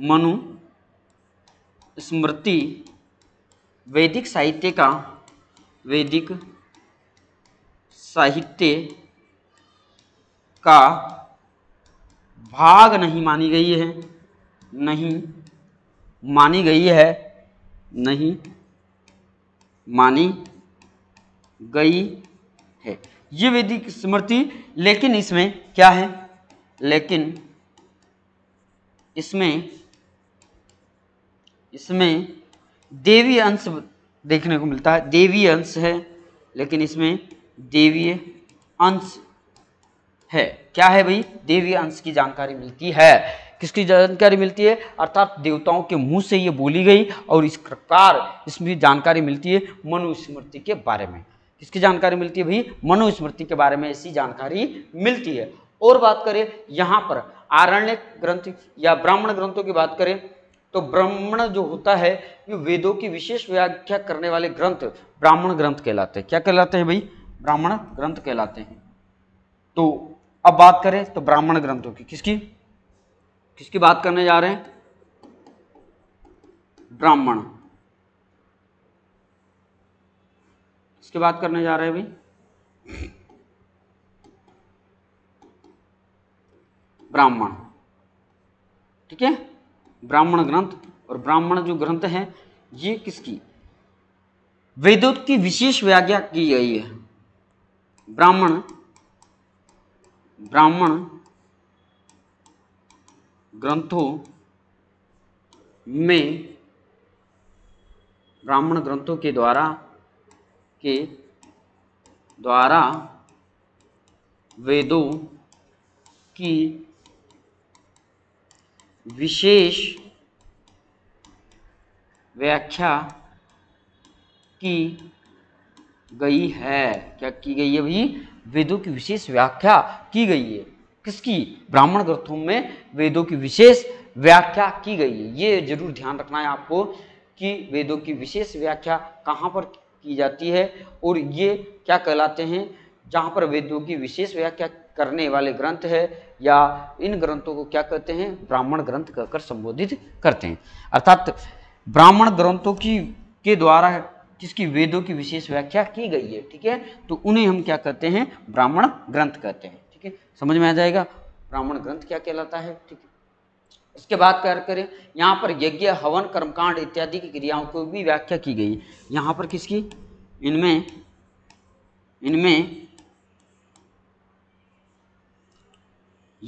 मनु स्मृति वैदिक साहित्य का वैदिक साहित्य का भाग नहीं मानी गई है नहीं मानी गई है नहीं मानी गई है ये वैदिक स्मृति लेकिन इसमें क्या है लेकिन इसमें इसमें देवी अंश देखने को मिलता है देवी अंश है लेकिन इसमें देवी अंश है क्या है भाई देवी अंश की जानकारी मिलती है किसकी जानकारी मिलती है अर्थात देवताओं के मुंह से ये बोली गई और इस प्रकार इसमें जानकारी मिलती है मनुस्मृति के बारे में किसकी जानकारी मिलती है भाई मनुस्मृति के बारे में ऐसी जानकारी मिलती है और बात करें यहाँ पर आरण्य ग्रंथ या ब्राह्मण ग्रंथों की बात करें तो ब्राह्मण जो होता है ये वेदों की विशेष व्याख्या करने वाले ग्रंथ ब्राह्मण ग्रंथ कहलाते हैं क्या कहलाते हैं भाई ब्राह्मण ग्रंथ कहलाते हैं तो अब बात करें तो ब्राह्मण ग्रंथों की किसकी किसकी बात करने जा रहे हैं ब्राह्मण किसकी बात करने जा रहे हैं भाई ब्राह्मण ठीक है ब्राह्मण ग्रंथ और ब्राह्मण जो ग्रंथ है ये किसकी वेदों की विशेष व्याख्या की गई है ब्राह्मण ब्राह्मण ग्रंथों में ब्राह्मण ग्रंथों के द्वारा के द्वारा वेदों की विशेष व्याख्या की गई है क्या की गई है भाई वेदों की विशेष व्याख्या की गई है किसकी ब्राह्मण ग्रंथों में वेदों की विशेष व्याख्या की गई है ये जरूर ध्यान रखना है आपको कि वेदों की विशेष व्याख्या कहाँ पर की जाती है और ये क्या कहलाते हैं जहाँ पर वेदों की विशेष व्याख्या करने वाले ग्रंथ है या इन ग्रंथों को क्या कहते हैं ब्राह्मण ग्रंथ कहकर संबोधित करते हैं अर्थात ब्राह्मण ग्रंथों की के द्वारा जिसकी वेदों की विशेष व्याख्या की गई है ठीक है तो उन्हें हम क्या कहते हैं ब्राह्मण ग्रंथ कहते हैं ठीक है समझ में आ जाएगा ब्राह्मण ग्रंथ क्या कहलाता है ठीक है इसके बाद क्या करें यहाँ पर यज्ञ हवन कर्मकांड इत्यादि की क्रियाओं को भी व्याख्या की गई यहाँ पर किसकी इनमें इनमें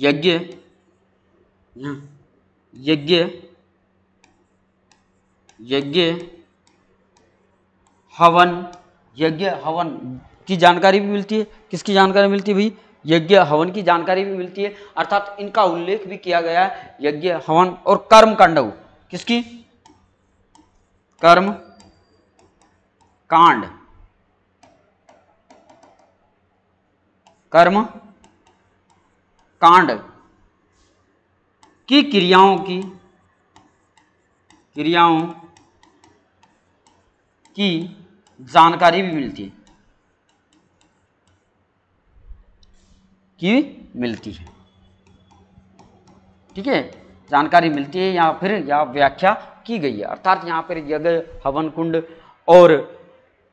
यज्ञ यज्ञ यज्ञ हवन यज्ञ हवन की जानकारी भी मिलती है किसकी जानकारी मिलती है भाई यज्ञ हवन की जानकारी भी मिलती है अर्थात इनका उल्लेख भी किया गया है यज्ञ हवन और कर्म कांड किसकी कर्म कांड कर्म कांड की क्रियाओं की क्रियाओं की जानकारी भी मिलती है की मिलती है ठीक है जानकारी मिलती है या फिर या व्याख्या की गई है अर्थात यहाँ पर यज्ञ हवन कुंड और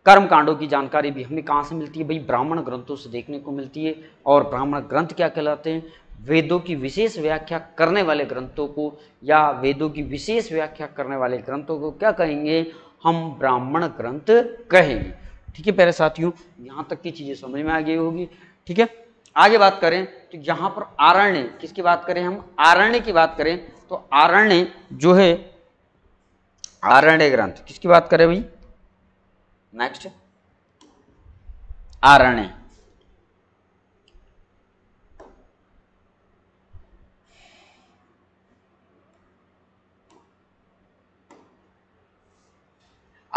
कर्म कांडों की जानकारी भी हमें कहाँ से मिलती है भाई ब्राह्मण ग्रंथों से देखने को मिलती है और ब्राह्मण ग्रंथ क्या कहलाते हैं वेदों की विशेष व्याख्या करने वाले ग्रंथों को या वेदों की विशेष व्याख्या करने वाले ग्रंथों को क्या कहेंगे हम ब्राह्मण ग्रंथ कहेंगे ठीक है पहले साथियों यहाँ तक की चीज़ें समझ में आ गई होगी ठीक है आगे बात करें तो यहाँ पर आरण्य किसकी बात करें हम आरण्य की बात करें तो आरण्य जो है आरण्य ग्रंथ किसकी बात करें भाई नेक्स्ट आरण्य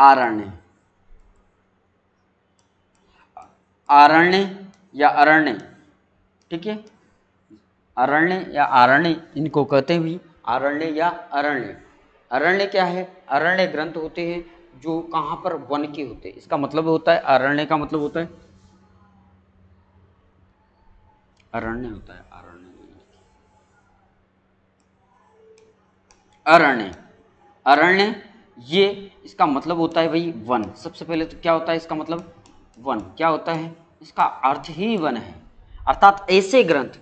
आरण्य आरण्य या अरण्य ठीक है अरण्य या आरण्य इनको कहते भी आरण्य या अरण्य अरण्य क्या है अरण्य ग्रंथ होते हैं जो कहाँ पर वन के होते हैं इसका मतलब होता है अरण्य का मतलब होता है अरण्य होता है अरण्य अरण्य अरण्य ये इसका मतलब होता है भाई वन सबसे पहले तो क्या होता है इसका मतलब वन क्या होता है इसका अर्थ ही वन है अर्थात ऐसे ग्रंथ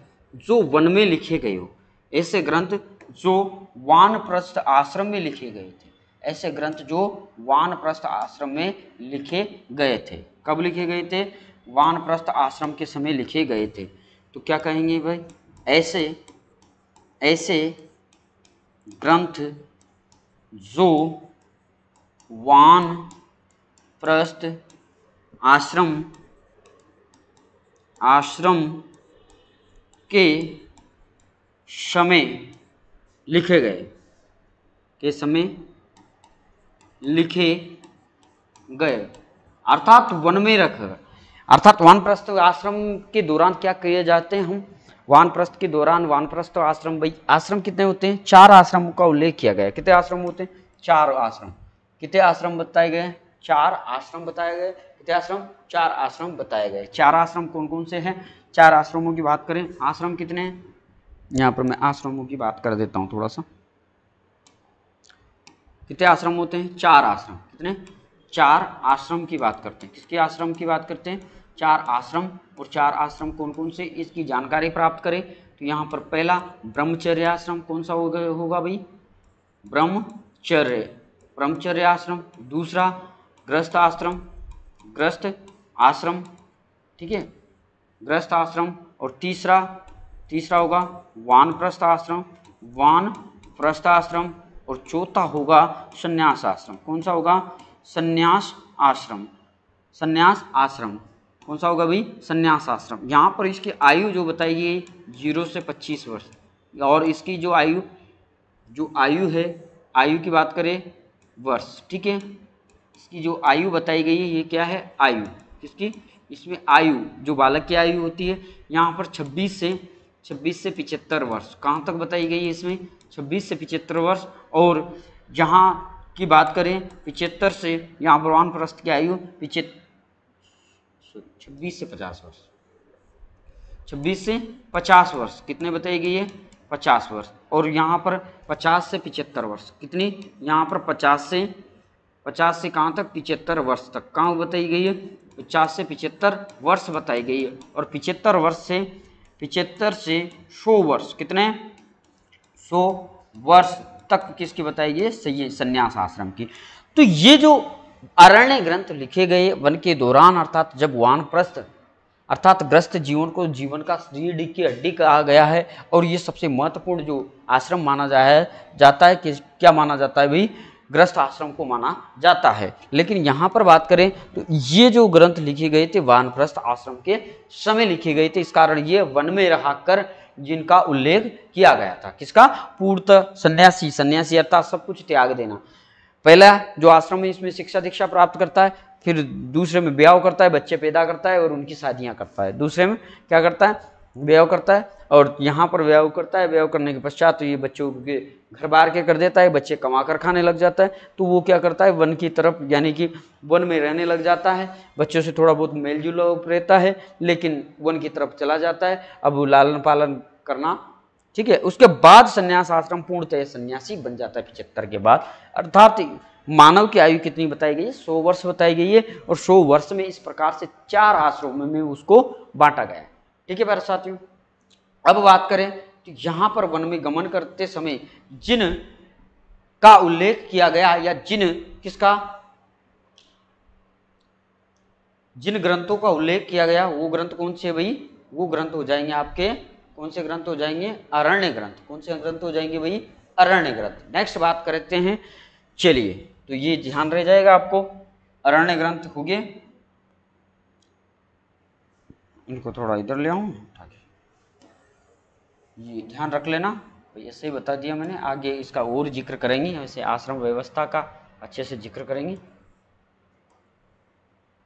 जो वन में लिखे गए हो ऐसे ग्रंथ जो वानप्रस्थ आश्रम में लिखे गए थे ऐसे ग्रंथ जो वानप्रस्थ आश्रम में लिखे गए थे कब लिखे गए थे वानप्रस्थ आश्रम के समय लिखे गए थे तो क्या कहेंगे भाई ऐसे ऐसे ग्रंथ जो वान प्रस्थ आश्रम आश्रम के समय लिखे गए के समय लिखे गए अर्थात वन में रख अर्थात वान प्रस्थ आश्रम के दौरान क्या किए जाते हैं हम प्रस्थ के दौरान वानप्रस्थ आश्रम भाई आश्रम कितने होते हैं चार आश्रमों का उल्लेख किया गया कितने आश्रम होते हैं चार आश्रम कितने आश्रम बताए गए चार आश्रम बताए गए कितने आश्रम चार आश्रम बताए गए चार आश्रम कौन कौन से हैं चार आश्रमों की बात करें आश्रम कितने हैं यहाँ पर मैं आश्रमों की बात कर देता हूँ थोड़ा सा कितने आश्रम होते हैं चार आश्रम कितने चार आश्रम की बात करते हैं किसके आश्रम की बात करते हैं चार आश्रम और चार आश्रम कौन कौन से इसकी जानकारी प्राप्त करें तो यहाँ पर पहला ब्रह्मचर्य आश्रम कौन सा होगा होगा भाई ब्रह्मचर्य ब्रह्मचर्य आश्रम दूसरा ग्रस्त आश्रम ग्रस्त आश्रम ठीक है ग्रस्त आश्रम और तीसरा तीसरा होगा वान वानप्रस्थ आश्रम वान प्रस्थ आश्रम और चौथा होगा संन्यास आश्रम कौन सा होगा संन्यास आश्रम संन्यास आश्रम कौन सा होगा भाई संन्यास आश्रम यहाँ पर इसकी आयु जो बताई गई जीरो से पच्चीस वर्ष और इसकी जो आयु जो आयु है आयु की बात करें वर्ष ठीक है इसकी जो आयु बताई गई है ये क्या है आयु किसकी इसमें आयु जो बालक की आयु होती है यहाँ पर 26 से 26 से पिचहत्तर वर्ष कहाँ तक बताई गई है इसमें 26 से पिचहत्तर वर्ष और जहाँ की बात करें पिचहत्तर से यहाँ पर वन प्रस्थ की आयु पिचहत छब्बीस से पचास वर्ष छब्बीस से पचास वर्ष कितने बताई गई है पचास वर्ष और यहाँ पर पचास से पिचहत्तर वर्ष कितनी यहाँ पर पचास से पचास से कहाँ तक पिचहत्तर वर्ष तक कहाँ बताई गई है पचास से पिचहत्तर वर्ष बताई गई है और पिचहत्तर वर्ष से पिचहत्तर से सौ वर्ष कितने सौ वर्ष तक किसकी बताई गई संन्यास आश्रम की तो ये जो अरण्य ग्रंथ लिखे गए वन के दौरान अर्थात जब वानप्रस्थ अर्थात ग्रस्त जीवन को जीवन का रीढ़ की हड्डी कहा गया है और ये सबसे महत्वपूर्ण जो आश्रम माना है, जाता है कि क्या माना जाता है भाई ग्रस्त आश्रम को माना जाता है लेकिन यहाँ पर बात करें तो ये जो ग्रंथ लिखे गए थे वानप्रस्थ आश्रम के समय लिखे गए थे इस कारण ये वन में रह कर जिनका उल्लेख किया गया था किसका पूर्त सन्यासी सन्यासी अर्थात सब कुछ त्याग देना पहला जो आश्रम है इसमें शिक्षा दीक्षा प्राप्त करता है फिर दूसरे में ब्याह करता है बच्चे पैदा करता है और उनकी शादियाँ करता है दूसरे में क्या करता है ब्याह करता है और यहाँ पर ब्याह करता है ब्याह करने के पश्चात तो ये बच्चों के घर बार के कर देता है बच्चे कमा कर खाने लग जाता है तो वो क्या करता है वन की तरफ यानी कि वन में रहने लग जाता है बच्चों से थोड़ा बहुत मेलजुल रहता है लेकिन वन की तरफ चला जाता है अब वो लालन पालन करना ठीक है उसके बाद संन्यास आश्रम पूर्णतः सन्यासी बन जाता है पिछहत्तर के बाद अर्थात मानव की आयु कितनी बताई गई है सौ वर्ष बताई गई है और सौ वर्ष में इस प्रकार से चार आश्रमों में उसको बांटा गया ठीक है प्यारे साथियों अब बात करें तो यहां पर वन में गमन करते समय जिन का उल्लेख किया गया या जिन किसका जिन ग्रंथों का उल्लेख किया गया वो ग्रंथ कौन से भाई वो ग्रंथ हो जाएंगे आपके कौन से ग्रंथ हो जाएंगे अरण्य ग्रंथ कौन से ग्रंथ हो जाएंगे भाई अरण्य ग्रंथ नेक्स्ट बात करते हैं चलिए तो ये ध्यान रह जाएगा आपको अरण्य ग्रंथ गए इनको थोड़ा इधर ले आऊँ ये ध्यान रख लेना भाई ऐसे ही बता दिया मैंने आगे इसका और जिक्र करेंगे ऐसे आश्रम व्यवस्था का अच्छे से जिक्र करेंगे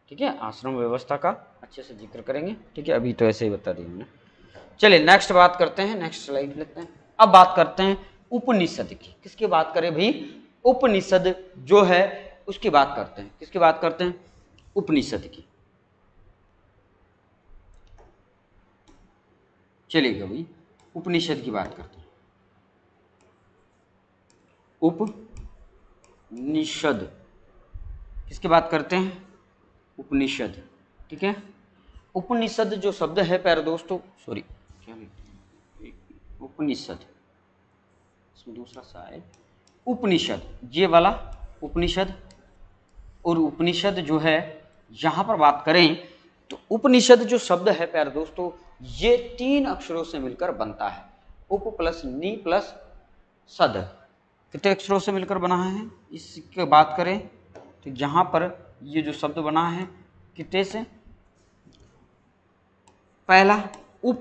ठीक है आश्रम व्यवस्था का अच्छे से जिक्र करेंगे ठीक है अभी तो ऐसे ही बता दिया मैंने चलिए नेक्स्ट बात करते हैं नेक्स्ट स्लाइड लेते हैं अब बात करते हैं उपनिषद की किसकी बात करें भाई उपनिषद जो है उसकी बात करते हैं किसकी बात करते हैं उपनिषद की चलिए कभी उपनिषद की बात करते हैं उपनिषद किसकी बात करते हैं उपनिषद ठीक है उपनिषद जो शब्द है प्यारे दोस्तों सॉरी उपनिषद इसमें दूसरा सा है उपनिषद ये वाला उपनिषद और उपनिषद जो है यहाँ पर बात करें तो उपनिषद जो शब्द है प्यारे दोस्तों ये तीन अक्षरों से मिलकर बनता है उप प्लस नी प्लस सद कितने अक्षरों से मिलकर बना है इसके बात करें तो यहाँ पर ये जो शब्द बना है कितने से पहला उप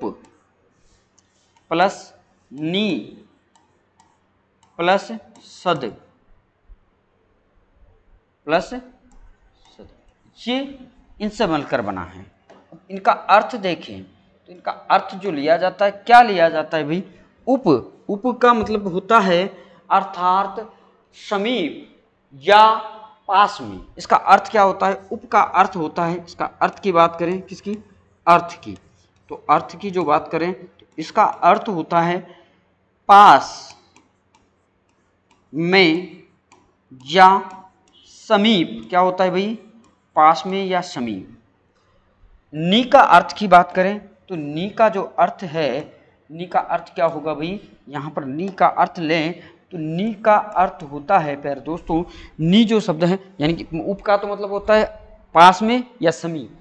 प्लस नी प्लस सद प्लस सद ये इनसे मिलकर बना है इनका अर्थ देखें तो इनका अर्थ जो लिया जाता है क्या लिया जाता है भाई उप उप का मतलब होता है अर्थार्थ समीप या पास में इसका अर्थ क्या होता है उप का अर्थ होता है इसका अर्थ की बात करें किसकी अर्थ की तो अर्थ की जो बात करें तो इसका अर्थ होता है पास में या समीप क्या होता है भाई पास में या समीप नी का अर्थ की बात करें तो नी का जो अर्थ है नी का अर्थ क्या होगा भाई यहाँ पर नी का अर्थ लें तो नी का अर्थ होता है प्यारे दोस्तों नी जो शब्द है यानी कि उप का तो मतलब होता है पास में या समीप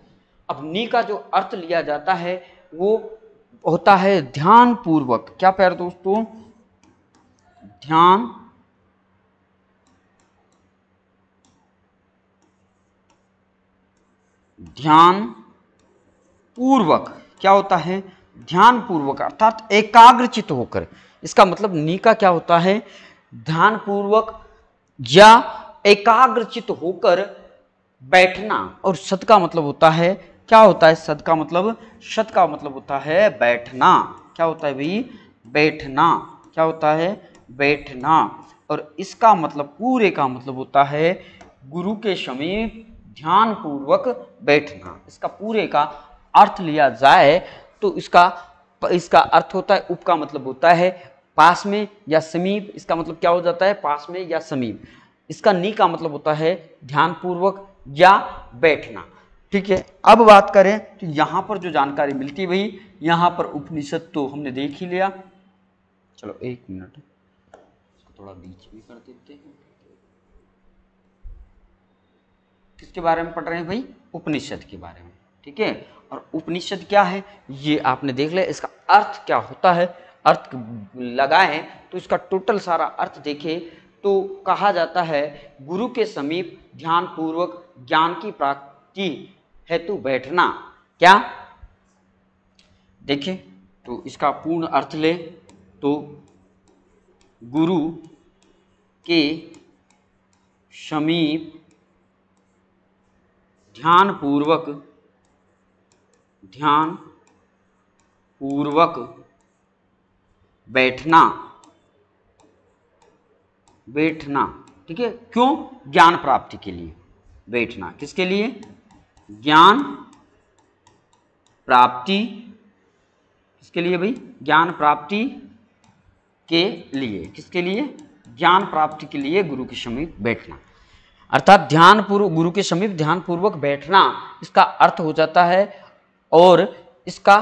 अब नी का जो अर्थ लिया जाता है वो होता है ध्यान पूर्वक क्या प्यारे दोस्तों ध्यान ध्यान पूर्वक क्या होता है ध्यान पूर्वक अर्थात एकाग्रचित होकर इसका मतलब नी का क्या होता है ध्यान पूर्वक या एकाग्रचित होकर बैठना और सत का मतलब होता है क्या होता है सत का मतलब सत का मतलब होता है बैठना क्या होता है भाई बैठना क्या होता है बैठना और इसका मतलब पूरे का मतलब होता है गुरु के समीप ध्यान पूर्वक बैठना इसका पूरे का अर्थ लिया जाए तो इसका इसका अर्थ होता है उप का मतलब होता है पास में या समीप इसका मतलब क्या हो जाता है पास में या समीप इसका नी का मतलब होता है ध्यान पूर्वक या बैठना ठीक है अब बात करें तो यहाँ पर जो जानकारी मिलती भाई वही यहाँ पर उपनिषद तो हमने देख ही लिया चलो एक मिनट थोड़ा बीच भी कर देते हैं किसके बारे में पढ़ रहे हैं भाई उपनिषद के बारे में ठीक है और उपनिषद क्या है ये आपने देख लिया इसका अर्थ क्या होता है अर्थ लगाएं तो इसका टोटल सारा अर्थ देखें तो कहा जाता है गुरु के समीप ध्यान पूर्वक ज्ञान की प्राप्ति हेतु बैठना क्या देखें तो इसका पूर्ण अर्थ ले तो गुरु के समीप ध्यान पूर्वक ध्यान पूर्वक बैठना बैठना ठीक है क्यों ज्ञान प्राप्ति के लिए बैठना किसके लिए ज्ञान प्राप्ति किसके लिए भाई ज्ञान प्राप्ति के लिए किसके लिए ज्ञान प्राप्ति के लिए गुरु के समीप बैठना अर्थात ध्यान पूर्व गुरु के समीप ध्यानपूर्वक बैठना इसका अर्थ हो जाता है और इसका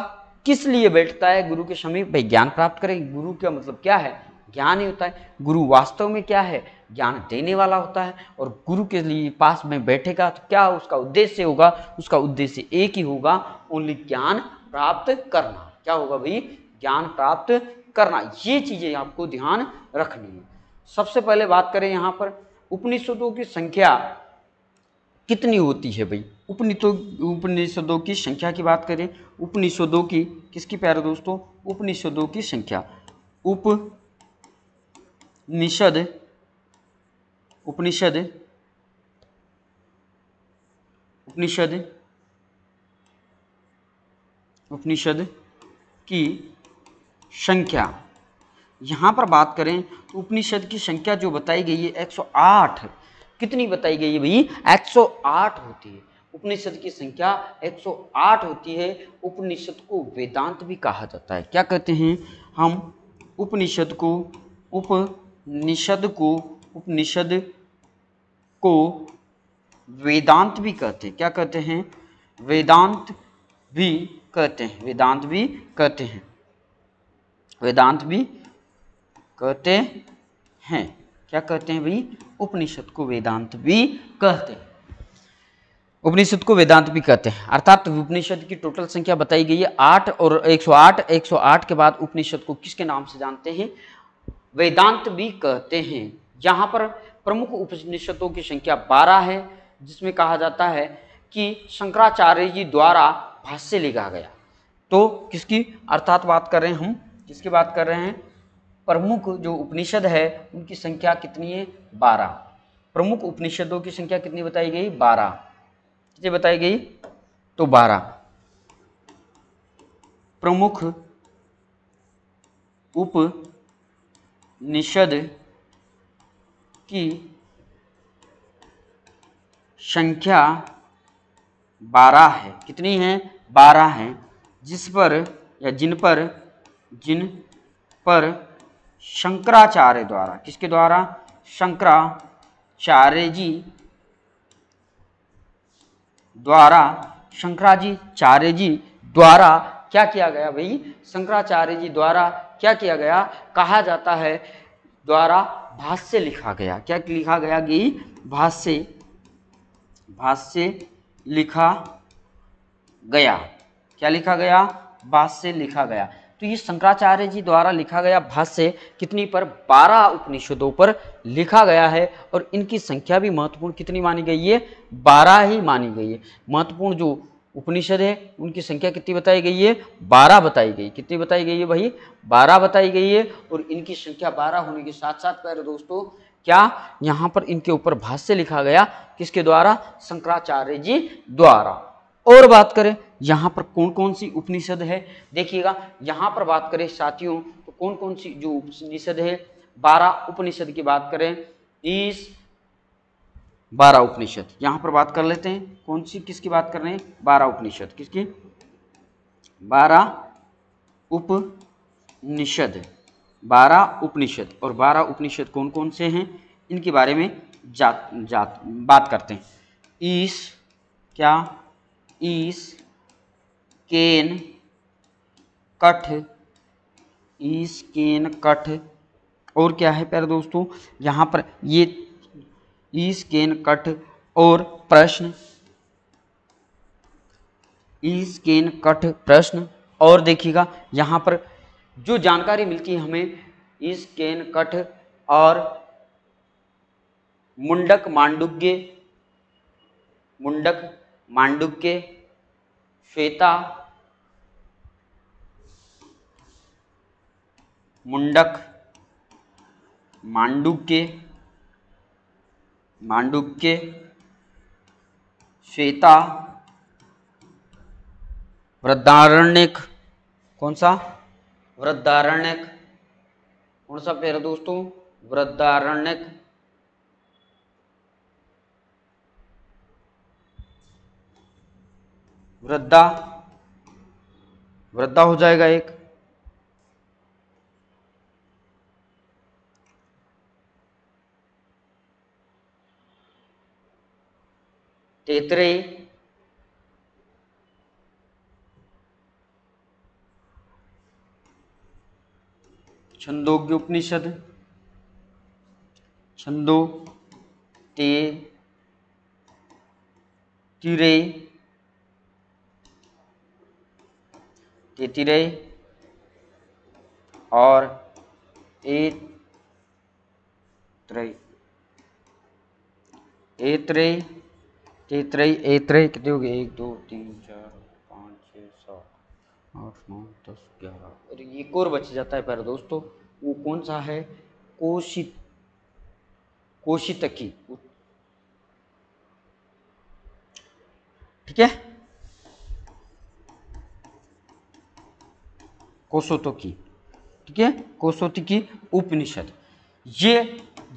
किस लिए बैठता है गुरु के समीप भाई ज्ञान प्राप्त करें गुरु का मतलब क्या है ज्ञान ही होता है गुरु वास्तव में क्या है ज्ञान देने वाला होता है और गुरु के लिए पास में बैठेगा तो क्या उसका उद्देश्य होगा उसका उद्देश्य एक ही होगा ओनली ज्ञान प्राप्त करना क्या होगा भाई ज्ञान प्राप्त करना ये चीज़ें आपको ध्यान रखनी है सबसे पहले बात करें यहाँ पर उपनिषदों की संख्या कितनी होती है भाई उपनितो उपनिषदों की संख्या की बात करें उपनिषदों की किसकी प्यारे दोस्तों उपनिषदों की संख्या उप निषद उपनिषद उपनिषद उपनिषद की संख्या यहाँ पर बात करें तो उपनिषद की संख्या जो बताई गई है 108 कितनी बताई गई है भाई 108 होती है उपनिषद की संख्या 108 होती है उपनिषद को वेदांत भी कहा जाता है क्या कहते हैं हम उपनिषद को उपनिषद को उपनिषद को वेदांत भी कहते हैं क्या कहते हैं वेदांत भी कहते हैं वेदांत भी कहते हैं वेदांत भी कहते हैं क्या कहते हैं भाई उपनिषद को वेदांत भी कहते हैं उपनिषद को वेदांत भी कहते हैं अर्थात उपनिषद की टोटल संख्या बताई गई है आठ और 108 108 के बाद उपनिषद को किसके नाम से जानते हैं वेदांत भी कहते हैं यहाँ पर प्रमुख उपनिषदों की संख्या 12 है जिसमें कहा जाता है कि शंकराचार्य जी द्वारा भाष्य लिखा गया तो किसकी अर्थात बात कर रहे हैं हम किसकी बात कर रहे हैं प्रमुख जो उपनिषद है उनकी संख्या कितनी है बारह प्रमुख उपनिषदों की संख्या कितनी बताई गई बारह कितनी बताई गई तो बारह प्रमुख उपनिषद की संख्या बारह है कितनी है बारह है जिस पर या जिन पर जिन पर शंकराचार्य द्वारा किसके द्वारा शंकराचार्य जी द्वारा चार्य जी द्वारा क्या किया गया भाई शंकराचार्य जी द्वारा क्या किया गया कहा जाता है द्वारा भाष्य लिखा गया क्या लिखा गया कि भाष्य भाष्य लिखा गया क्या लिखा गया भाष्य लिखा गया तो ये शंकराचार्य जी द्वारा लिखा गया भाष्य कितनी पर बारह उपनिषदों पर लिखा गया है और इनकी संख्या भी महत्वपूर्ण कितनी मानी गई है बारह ही मानी गई है महत्वपूर्ण जो उपनिषद है उनकी संख्या कितनी बताई गई है बारह बताई गई कितनी बताई गई है भाई बारह बताई गई है और इनकी संख्या बारह होने के साथ साथ पैर दोस्तों क्या यहाँ पर इनके ऊपर भाष्य लिखा गया किसके द्वारा शंकराचार्य जी द्वारा और बात करें यहाँ पर कौन कौन सी उपनिषद है देखिएगा यहाँ पर बात करें साथियों तो कौन कौन सी जो उपनिषद है बारह उपनिषद की बात करें इस बारह उपनिषद यहाँ पर बात कर लेते हैं कौन सी किसकी बात कर रहे हैं बारह उपनिषद किसकी बारह उपनिषद बारह उपनिषद और बारह उपनिषद कौन कौन से हैं इनके बारे में जात जात बात करते हैं ईस क्या इस केन कठ इस केन कठ और क्या है प्यारे दोस्तों यहाँ पर ये इस केन कठ और प्रश्न इस केन कठ प्रश्न और देखिएगा यहाँ पर जो जानकारी मिलती है हमें इस केन कठ और मुंडक मांडुग्य मुंडक मांडुग्य फेता मुंडक मांडुक्य मांडुक्य श्वेता वृद्धारण्यक कौन सा वृद्धारण्यक कौन सा पेड़ दोस्तों वृद्धारण्यक वृद्धा वृद्धा हो जाएगा एक तेतरे छंदोग्य उपनिषद छंदो ते तिरे तितिरे और त्रे ए त्रे ए कितने हो गए एक दो तीन चार पाँच छः सात आठ नौ दस ग्यारह और एक और बच जाता है पर दोस्तों वो कौन सा है कोशित कोशितकी ठीक है कोसोतो की ठीक है कोसोती की उपनिषद ये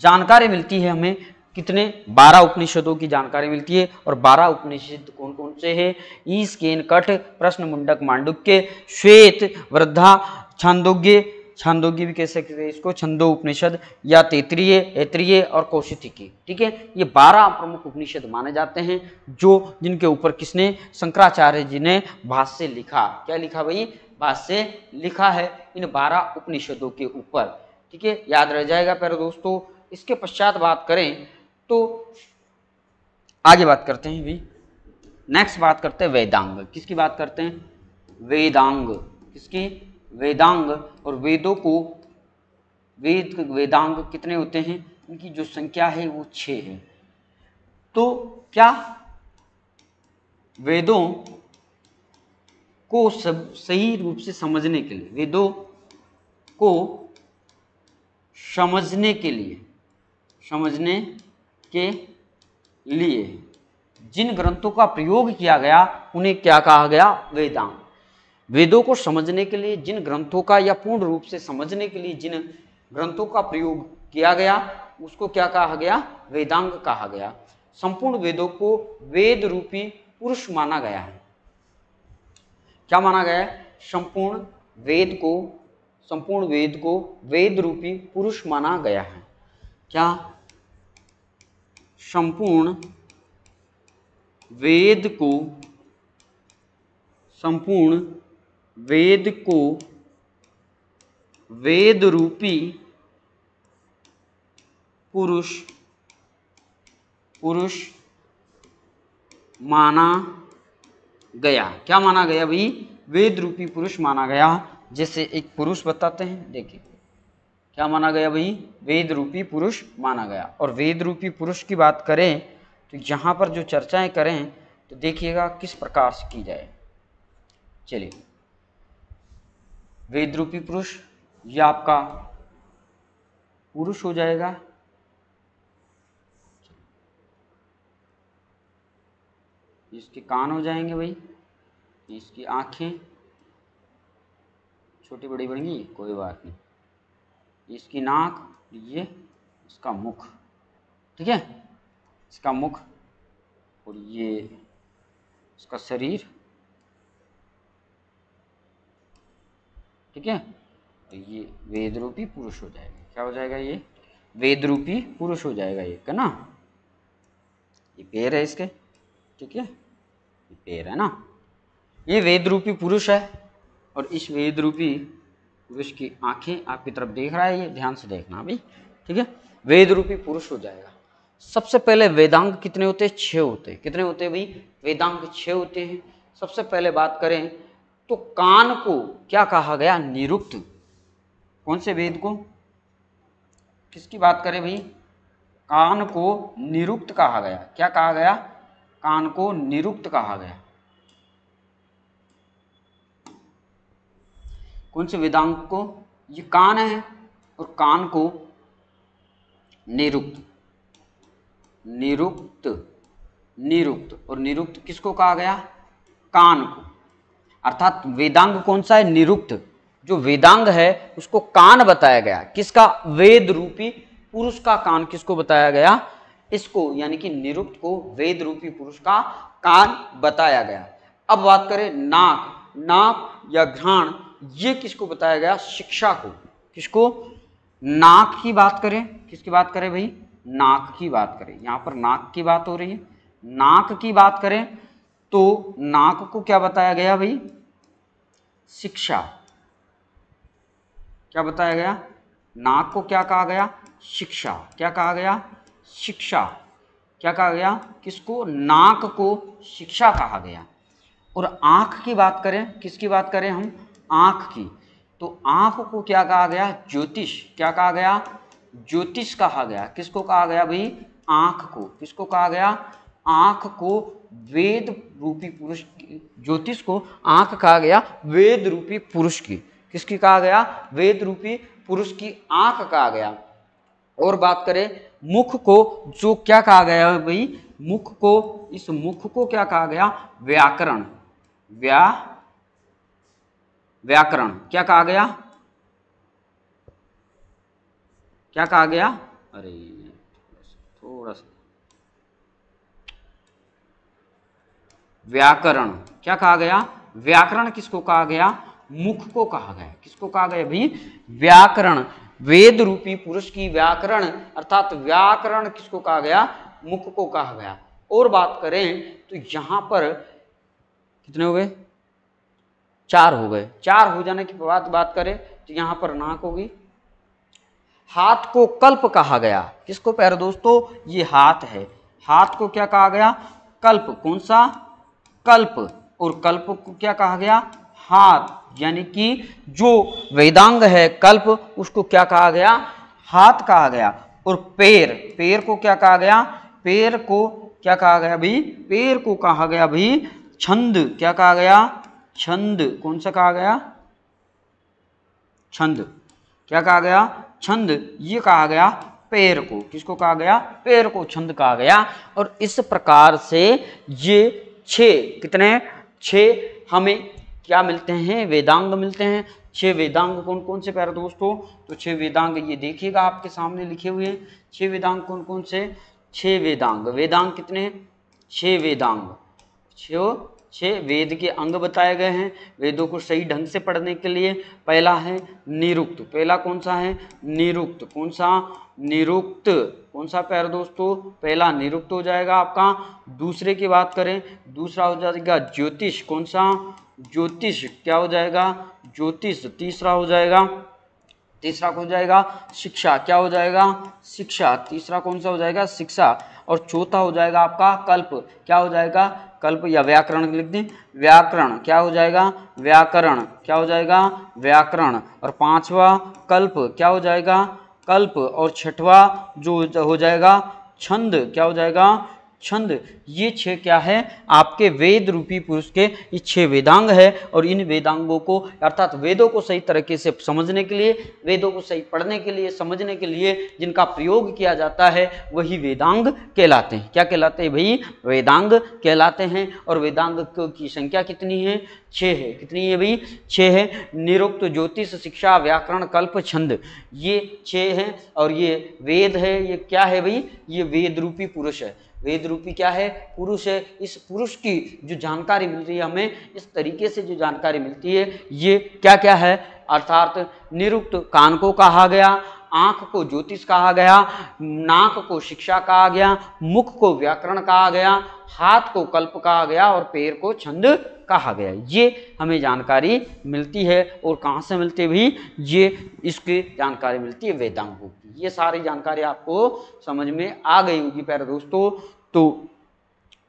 जानकारी मिलती है हमें कितने बारह उपनिषदों की जानकारी मिलती है और बारह उपनिषद कौन कौन से हैं ईस केन कठ प्रश्न मुंडक मांडुक्य श्वेत वृद्धा छांदोग्य छांदोग्य भी कह सकते हैं इसको छंदो उपनिषद या तेतरीय ऐत्रीय और कौशिकी ठीक है ये बारह प्रमुख उपनिषद माने जाते हैं जो जिनके ऊपर किसने शंकराचार्य जी ने भाष्य लिखा क्या लिखा भाई बाद से लिखा है इन बारह उपनिषदों के ऊपर ठीक है याद रह जाएगा प्यारे दोस्तों इसके पश्चात बात करें तो आगे बात करते हैं भी नेक्स्ट बात करते हैं वेदांग किसकी बात करते हैं वेदांग किसकी वेदांग और वेदों को वेद वेदांग कितने होते हैं इनकी जो संख्या है वो छ है तो क्या वेदों को सब सही रूप से समझने के लिए वेदों को समझने के लिए समझने के लिए जिन ग्रंथों का प्रयोग किया गया उन्हें क्या कहा गया वेदांग वेदों को समझने के लिए जिन ग्रंथों का या पूर्ण रूप से समझने के लिए जिन ग्रंथों का प्रयोग किया गया उसको क्या कहा गया वेदांग कहा गया संपूर्ण वेदों को वेद रूपी पुरुष माना गया है क्या माना गया है संपूर्ण वेद को संपूर्ण वेद को वेद रूपी पुरुष माना गया है क्या संपूर्ण वेद को संपूर्ण वेद को वेद रूपी पुरुष पुरुष माना गया क्या माना गया भाई वेद रूपी पुरुष माना गया जैसे एक पुरुष बताते हैं देखिए क्या माना गया भाई वेद रूपी पुरुष माना गया और वेद रूपी पुरुष की बात करें तो यहाँ पर जो चर्चाएं करें तो देखिएगा किस प्रकार से की जाए चलिए वेद रूपी पुरुष यह आपका पुरुष हो जाएगा इसके कान हो जाएंगे भाई तो इसकी आँखें छोटी बड़ी बनेंगी कोई बात नहीं इसकी नाक ये इसका मुख ठीक है इसका मुख और ये इसका शरीर ठीक है तो ये वेदरूपी पुरुष हो जाएगा क्या हो जाएगा ये वेदरूपी पुरुष हो जाएगा ये है ना ये पैर है इसके ठीक है ये पैर है ना ये वेद रूपी पुरुष है और इस वेद रूपी पुरुष की आंखें आपकी तरफ देख रहा है ये ध्यान से देखना भाई ठीक है वेद रूपी पुरुष हो जाएगा सबसे पहले वेदांग कितने होते हैं छः होते हैं कितने होते हैं भाई वेदांग छः होते हैं सबसे पहले बात करें तो कान को क्या कहा गया निरुक्त कौन से वेद को किसकी बात करें भाई कान को निरुक्त कहा गया क्या कहा गया कान को निरुक्त कहा गया कौन से को ये कान है और कान को निरुक्त निरुक्त निरुक्त और निरुक्त किसको कहा गया कान को अर्थात वेदांग कौन सा है निरुक्त जो वेदांग है उसको कान बताया गया किसका वेद रूपी पुरुष का कान किसको बताया गया इसको यानी कि निरुक्त को वेद रूपी पुरुष का कान बताया गया अब बात करें नाक नाक या घ्राण ये किसको बताया गया शिक्षा को किसको नाक की बात करें किसकी बात करें भाई नाक की बात करें यहाँ पर नाक की बात हो रही है नाक की बात करें तो नाक को क्या बताया गया भाई शिक्षा क्या बताया गया नाक को क्या कहा गया शिक्षा क्या कहा गया शिक्षा क्या कहा गया किसको नाक को शिक्षा कहा गया और आँख की बात करें किसकी बात करें हम आँख की तो आँख को क्या कहा गया ज्योतिष क्या कहा गया ज्योतिष कहा गया किसको कहा गया भाई आँख को किसको कहा गया आँख को वेद रूपी पुरुष ज्योतिष को आँख कहा गया वेद रूपी पुरुष की किसकी कहा गया वेद रूपी पुरुष की आँख कहा गया और बात करें मुख को जो क्या कहा गया भाई मुख को इस मुख को क्या कहा गया व्याकरण व्या व्याकरण क्या कहा गया क्या कहा गया अरे थोड़ा सा व्याकरण क्या कहा गया व्याकरण किसको कहा गया मुख को कहा गया किसको कहा गया भाई व्याकरण वेद रूपी पुरुष की व्याकरण अर्थात व्याकरण किसको कहा गया मुख को कहा गया और बात करें तो यहां पर कितने हुए चार हो गए चार हो जाने के बाद बात करें तो यहाँ पर नाक होगी हाथ को कल्प कहा गया किसको पैर दोस्तों ये हाथ है हाथ को क्या कहा गया कल्प कौन सा कल्प और कल्प को क्या कहा गया हाथ यानी कि जो वेदांग है कल्प उसको क्या कहा गया हाथ कहा गया और पैर पैर को क्या कहा गया पैर को क्या कहा गया भाई पैर को कहा गया भाई छंद क्या कहा गया छंद कौन सा कहा गया छंद क्या कहा गया छंद ये कहा गया पैर को किसको कहा गया पैर को छंद कहा गया और इस प्रकार से ये छे कितने छे हमें क्या मिलते हैं वेदांग मिलते हैं छह वेदांग कौन कौन से प्यारे दोस्तों तो छह वेदांग ये देखिएगा आपके सामने लिखे हुए हैं छह वेदांग कौन कौन से छह वेदांग वेदांग कितने छह वेदांग छो छः वेद के अंग बताए गए हैं वेदों को सही ढंग से पढ़ने के लिए पहला है निरुक्त पहला कौन सा है निरुक्त कौन सा निरुक्त कौन सा पैर दोस्तों पहला निरुक्त हो जाएगा आपका दूसरे की बात करें दूसरा हो जाएगा ज्योतिष कौन सा ज्योतिष क्या हो जाएगा ज्योतिष तीसरा हो जाएगा तीसरा कौन जाएगा शिक्षा क्या हो जाएगा शिक्षा तीसरा कौन सा हो जाएगा शिक्षा और चौथा हो जाएगा आपका कल्प क्या हो जाएगा कल्प या व्याकरण लिख दें व्याकरण क्या हो जाएगा व्याकरण क्या हो जाएगा व्याकरण और पांचवा कल्प क्या हो जाएगा कल्प और छठवा जो हो जाएगा छंद क्या हो जाएगा छंद ये छः क्या है आपके वेद रूपी पुरुष के ये छः वेदांग है और इन वेदांगों को अर्थात वेदों को सही तरीके से समझने के लिए वेदों को सही पढ़ने के लिए समझने के लिए जिनका प्रयोग किया जाता है वही वेदांग कहलाते हैं क्या कहलाते हैं भाई वेदांग कहलाते हैं और वेदांग की संख्या कितनी है छः है कितनी है भाई छः है निरुक्त ज्योतिष शिक्षा व्याकरण कल्प छंद ये छः है और ये वेद है ये क्या है भाई ये वेद रूपी पुरुष है वेद रूपी क्या है पुरुष है इस पुरुष की जो जानकारी मिल रही है हमें इस तरीके से जो जानकारी मिलती है ये क्या क्या है अर्थात निरुक्त कान को कहा गया आंख को ज्योतिष कहा गया नाक को शिक्षा कहा गया मुख को व्याकरण कहा गया हाथ को कल्प कहा गया और पैर को छंद कहा गया ये हमें जानकारी मिलती है और कहाँ से मिलती भी ये इसकी जानकारी मिलती है वेदांगों की ये सारी जानकारी आपको समझ में आ गई होगी प्यारे दोस्तों तो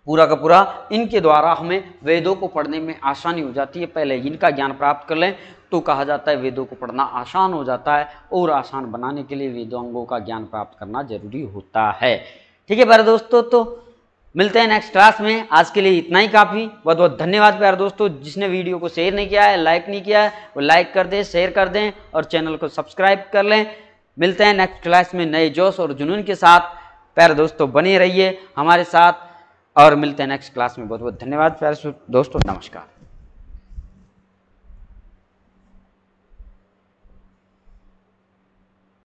पूरा का पूरा इनके द्वारा हमें वेदों को पढ़ने में आसानी हो जाती है पहले इनका ज्ञान प्राप्त कर लें तो कहा जाता है वेदों को पढ़ना आसान हो जाता है और आसान बनाने के लिए वेदांगों का ज्ञान प्राप्त करना जरूरी होता है ठीक है प्यारे दोस्तों तो मिलते हैं नेक्स्ट क्लास में आज के लिए इतना ही काफ़ी बहुत बहुत धन्यवाद प्यारे दोस्तों जिसने वीडियो को शेयर नहीं किया है लाइक नहीं किया है वो लाइक कर दें शेयर कर दें और चैनल को सब्सक्राइब कर लें मिलते हैं नेक्स्ट क्लास में नए जोश और जुनून के साथ प्यारे दोस्तों बने रहिए हमारे साथ और मिलते हैं नेक्स्ट क्लास में बहुत बहुत धन्यवाद प्यारे दोस्तों नमस्कार